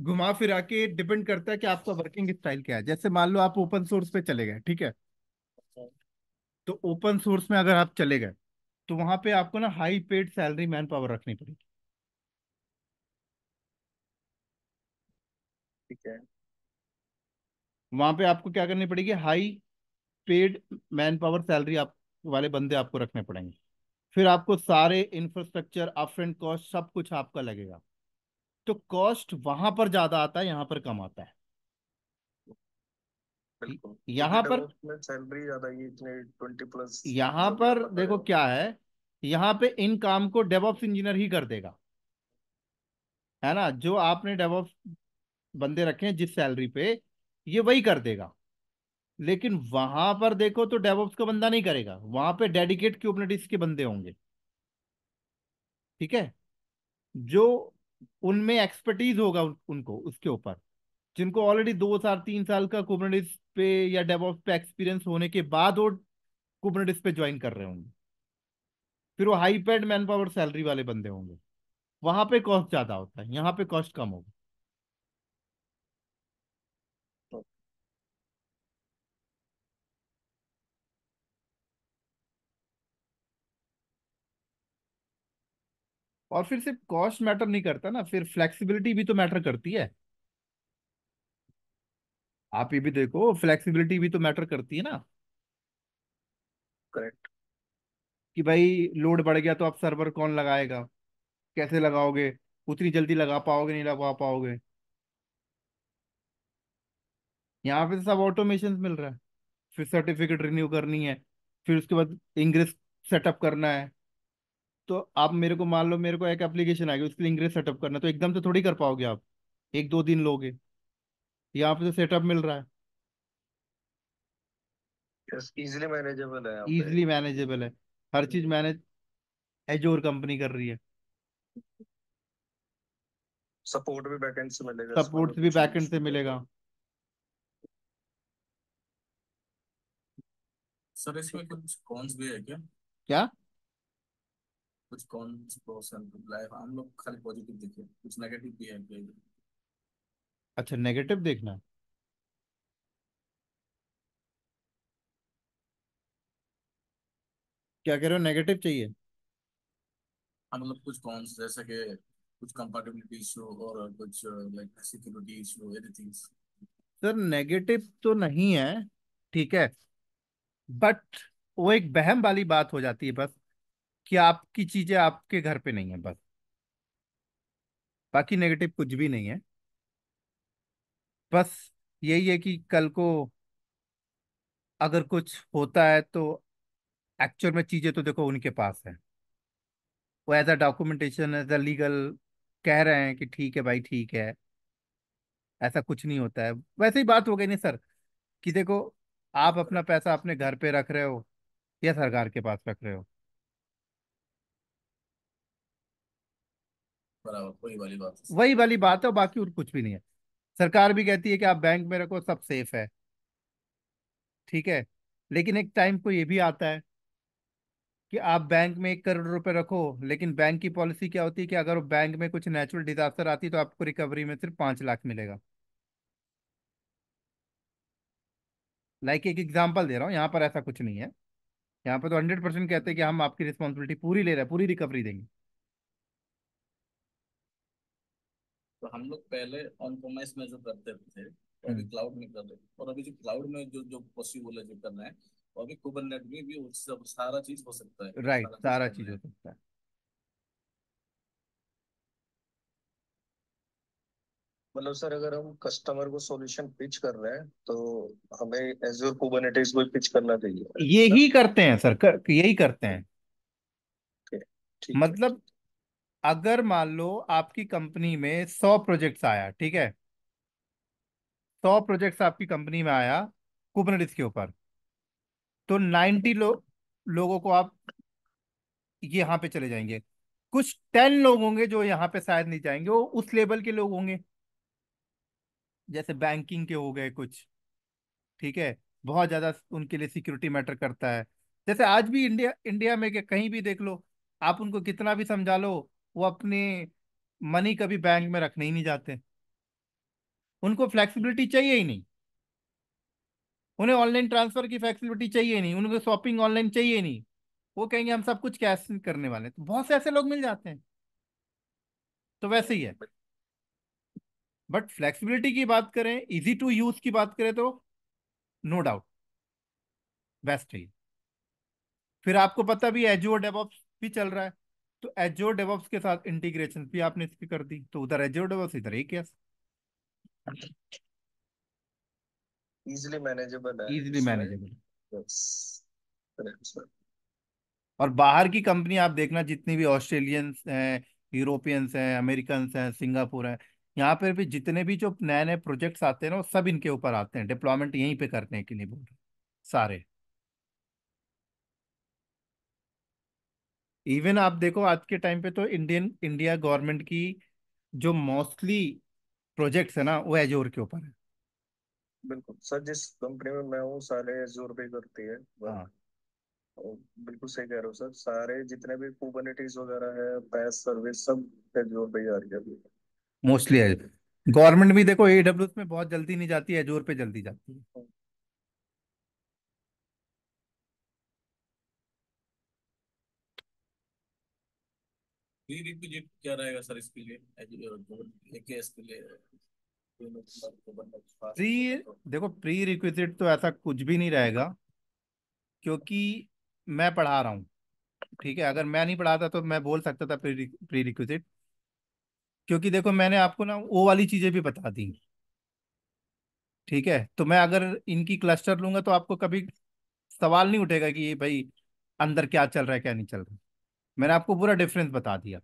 घुमा फिरा के डिपेंड करता है कि आपका वर्किंग स्टाइल क्या है जैसे मान लो आप ओपन सोर्स पे चले गए ठीक है अच्छा। तो ओपन सोर्स में अगर आप चले गए तो वहां पे आपको ना high paid salary man power रखनी पड़ेगी ठीक है वहां पे आपको क्या करनी पड़ेगी high paid man power salary आप वाले बंदे आपको रखने पड़ेंगे फिर आपको सारे इंफ्रास्ट्रक्चर अप्रेंट कॉस्ट सब कुछ आपका लगेगा तो कॉस्ट वहां पर ज्यादा आता है यहाँ पर कम आता है यहाँ पर सैलरी ज्यादा ट्वेंटी प्लस यहाँ पर देखो क्या है यहाँ पे इन काम को डेवॉप्स इंजीनियर ही कर देगा है ना जो आपने डेवॉप्स बंदे रखे हैं जिस सैलरी पे ये वही कर देगा लेकिन वहां पर देखो तो डेवॉप्स का बंदा नहीं करेगा वहां पे डेडिकेट क्यूबनेटिस के बंदे होंगे ठीक है जो उनमें एक्सपर्टीज होगा उनको उसके ऊपर जिनको ऑलरेडी दो साल तीन साल का कुबरनेटिस पे या डेवॉप्स पे एक्सपीरियंस होने के बाद वो कुबरनेटिस पे ज्वाइन कर रहे होंगे फिर वो high paid man power salary वाले बंदे होंगे वहां पे कॉस्ट ज्यादा होता है यहाँ पे कॉस्ट कम होगा और फिर सिर्फ कॉस्ट मैटर नहीं करता ना फिर फ्लेक्सिबिलिटी भी तो मैटर करती है आप ये भी देखो फ्लेक्सिबिलिटी भी तो मैटर करती है ना करेक्ट कि भाई लोड बढ़ गया तो आप सर्वर कौन लगाएगा कैसे लगाओगे उतनी जल्दी लगा पाओगे नहीं लगा पाओगे यहाँ पे तो सब ऑटोमेशन मिल रहा है फिर सर्टिफिकेट रिन्यू करनी है फिर उसके बाद इंग्रेस सेटअप करना है तो आप मेरे को मान लो मेरे को एक एप्लीकेशन आएगी उसके लिए इंग्रेज सेटअप करना तो एकदम से थोड़ी कर पाओगे आप एक दो दिन लोगे यहाँ पे तो सेटअप मिल रहा है इजीली मैनेजेबल है इजीली मैनेजेबल है हर चीज मैनेज एजोर कंपनी कर रही है सपोर्ट भी बैकएंड से मिलेगा सपोर्ट तो भी बैकएंड से मिलेगा सर इसमें कुछ कॉन्स भी है क्या क्या कुछ कौन प्रोस लाइफ मतलब? हम लोग खाली पॉजिटिव देखे कुछ नेगेटिव भी है अच्छा नेगेटिव देखना क्या कह रहे हो नेगेटिव चाहिए हम हाँ, मतलब लोग कुछ कौन जैसे कि कुछ कंपैटिबिलिटी इशू और कुछ like security issue anything sir negative तो नहीं है ठीक है बट वो एक बहम वाली बात हो जाती है बस कि आपकी चीजें आपके घर पे नहीं है बस बाकी नेगेटिव कुछ भी नहीं है बस यही है कि कल को अगर कुछ होता है तो एक्चुअल में चीजें तो देखो उनके पास है वो as a documentation as a legal कह रहे हैं कि ठीक है भाई ठीक है ऐसा कुछ नहीं होता है वैसे ही बात हो गई नहीं सर कि देखो आप अपना पैसा अपने घर पे रख रहे हो या सरकार के पास रख रहे हो वही वाली बात वही वाली बात है बाकी और कुछ भी नहीं है सरकार भी कहती है कि आप बैंक में रखो सब सेफ है ठीक है लेकिन एक टाइम को ये भी आता है कि आप बैंक में एक करोड़ रुपए रखो लेकिन बैंक की पॉलिसी क्या होती है कि अगर बैंक में कुछ नेचुरल डिजास्टर आती तो आपको रिकवरी में सिर्फ पांच लाख मिलेगा लाइक like एक एग्जाम्पल दे रहा हूँ यहाँ पर ऐसा कुछ नहीं है यहाँ पर तो हंड्रेड परसेंट कहते हैं कि हम आपकी रिस्पॉन्सिबिलिटी पूरी ले रहे हैं पूरी रिकवरी देंगे तो हम लोग पहले ऑन प्रोमाइस में जो करते थे अभी क्लाउड हम्म। में कर रहे हैं और अभी जो क्लाउड में जो जो पॉसिबल है जो कर रहे हैं अभी नेट में भी उस सब सारा चीज हो सकता है राइट right, सारा चीज हो सकता है मतलब सर अगर हम कस्टमर को सॉल्यूशन पिच कर रहे हैं तो हमें एजोर कुबरनेटिक्स को पिच करना चाहिए यही करते हैं सर कर, यही करते हैं okay, मतलब अगर मान लो आपकी कंपनी में सौ प्रोजेक्ट्स आया ठीक है सौ प्रोजेक्ट्स आपकी कंपनी में आया कुबनेटिस के ऊपर तो नाइन्टी लो, लोगों को आप यहाँ पे चले जाएंगे कुछ टेन लोग होंगे जो यहाँ पे शायद नहीं जाएंगे वो उस लेवल के लोग होंगे जैसे बैंकिंग के हो गए कुछ ठीक है बहुत ज़्यादा उनके लिए सिक्योरिटी मैटर करता है जैसे आज भी इंडिया इंडिया में के कहीं भी देख लो आप उनको कितना भी समझा लो वो अपने मनी कभी बैंक में रखने ही नहीं जाते उनको फ्लेक्सिबिलिटी चाहिए ही नहीं उन्हें ऑनलाइन ट्रांसफर की फ्लेक्सिबिलिटी चाहिए नहीं उनको शॉपिंग ऑनलाइन चाहिए नहीं वो कहेंगे हम सब कुछ कैश करने वाले तो बहुत से ऐसे लोग मिल जाते हैं तो वैसे ही है बट फ्लेक्सिबिलिटी की बात करें इजी टू यूज की बात करें तो नो डाउट बेस्ट है फिर आपको पता भी एजो डेवॉप्स भी चल रहा है तो एजो डेवॉप्स के साथ इंटीग्रेशन भी आपने इसकी कर दी तो उधर एजो डेवॉप्स इधर एक गैस इजीली मैनेजेबल है इजीली मैनेजेबल यस और बाहर की कंपनी आप देखना जितनी भी ऑस्ट्रेलियंस हैं यूरोपियंस हैं अमेरिकन हैं सिंगापुर हैं यहाँ पर भी जितने भी जो नए नए प्रोजेक्ट्स आते हैं ना वो सब इनके ऊपर आते हैं डिप्लॉयमेंट यहीं पे करने के लिए बोल रहे सारे इवन आप देखो आज के टाइम पे तो इंडियन इंडिया गवर्नमेंट की जो मोस्टली प्रोजेक्ट्स है ना वो एजोर के ऊपर है बिल्कुल सर जिस कंपनी में मैं हूँ सारे एजोर पे करती है हाँ बिल्कुल सही कह रहे हो सर सारे जितने भी कुबरनेटिस वगैरह है पैस सर्विस सब एजोर पे आ रही है मोस्टली गवर्नमेंट भी देखो एडब्ल्यूएस में बहुत जल्दी नहीं जाती है एजोर पे जल्दी जाती है हाँ। प्रीरिक्विजिट क्या रहेगा सर इसके लिए एकेएस के लिए मतलब तो प्री तो। देखो प्री रिक्विजिट तो ऐसा कुछ भी नहीं रहेगा क्योंकि मैं पढ़ा रहा हूँ ठीक है अगर मैं नहीं पढ़ाता तो मैं बोल सकता था प्री रिक्विजिट क्योंकि देखो मैंने आपको ना वो वाली चीज़ें भी बता दी ठीक है तो मैं अगर इनकी क्लस्टर लूंगा तो आपको कभी सवाल नहीं उठेगा कि भाई अंदर क्या चल रहा है क्या नहीं चल रहा है मैंने आपको पूरा डिफरेंस बता दिया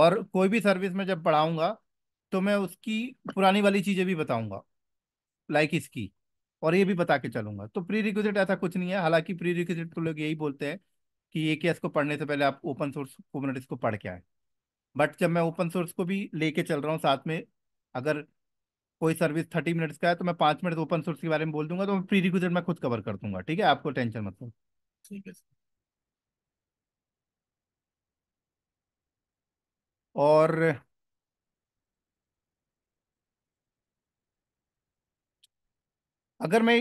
और कोई भी सर्विस में जब पढ़ाऊंगा तो मैं उसकी पुरानी वाली चीज़ें भी बताऊंगा लाइक इसकी और ये भी बता के चलूंगा तो प्री रिक्विजिट ऐसा कुछ नहीं है हालांकि प्री रिक्विजिट तो लोग यही बोलते हैं कि ये क्या को पढ़ने से पहले आप ओपन सोर्स मिनट को पढ़ के आए बट जब मैं ओपन सोर्स को भी लेके चल रहा हूँ साथ में अगर कोई सर्विस थर्टी मिनट्स का है तो मैं पाँच मिनट ओपन सोर्स के बारे में बोल दूंगा तो मैं प्री रिक्विजिट मैं खुद कवर कर दूंगा ठीक है आपको टेंशन मतलब ठीक है और अगर मैं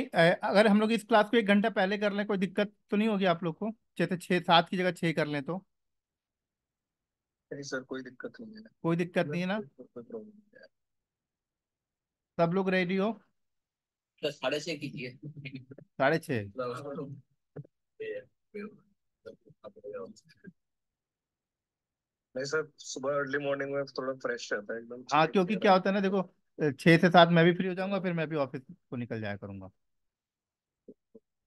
अगर हम लोग इस क्लास को एक घंटा पहले कर लें कोई दिक्कत तो नहीं होगी आप लोग को चाहे छः सात की जगह छः कर लें तो नहीं सर कोई दिक्कत नहीं है कोई दिक्कत नहीं है ना सब लोग रेडी हो साढ़े छः कीजिए साढ़े छः [LAUGHS] नहीं सर सुबह अर्ली मॉर्निंग में थोड़ा फ्रेश रहता है एकदम हाँ क्योंकि क्या होता है ना देखो छह से सात मैं भी फ्री हो जाऊंगा फिर मैं भी ऑफिस को निकल जाया करूंगा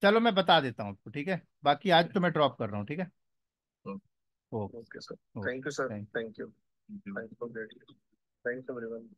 चलो मैं बता देता हूँ आपको ठीक है बाकी आज तो मैं ड्रॉप कर रहा हूँ ठीक है हम्म। Okay sir thank you sir thank you thank you thank everyone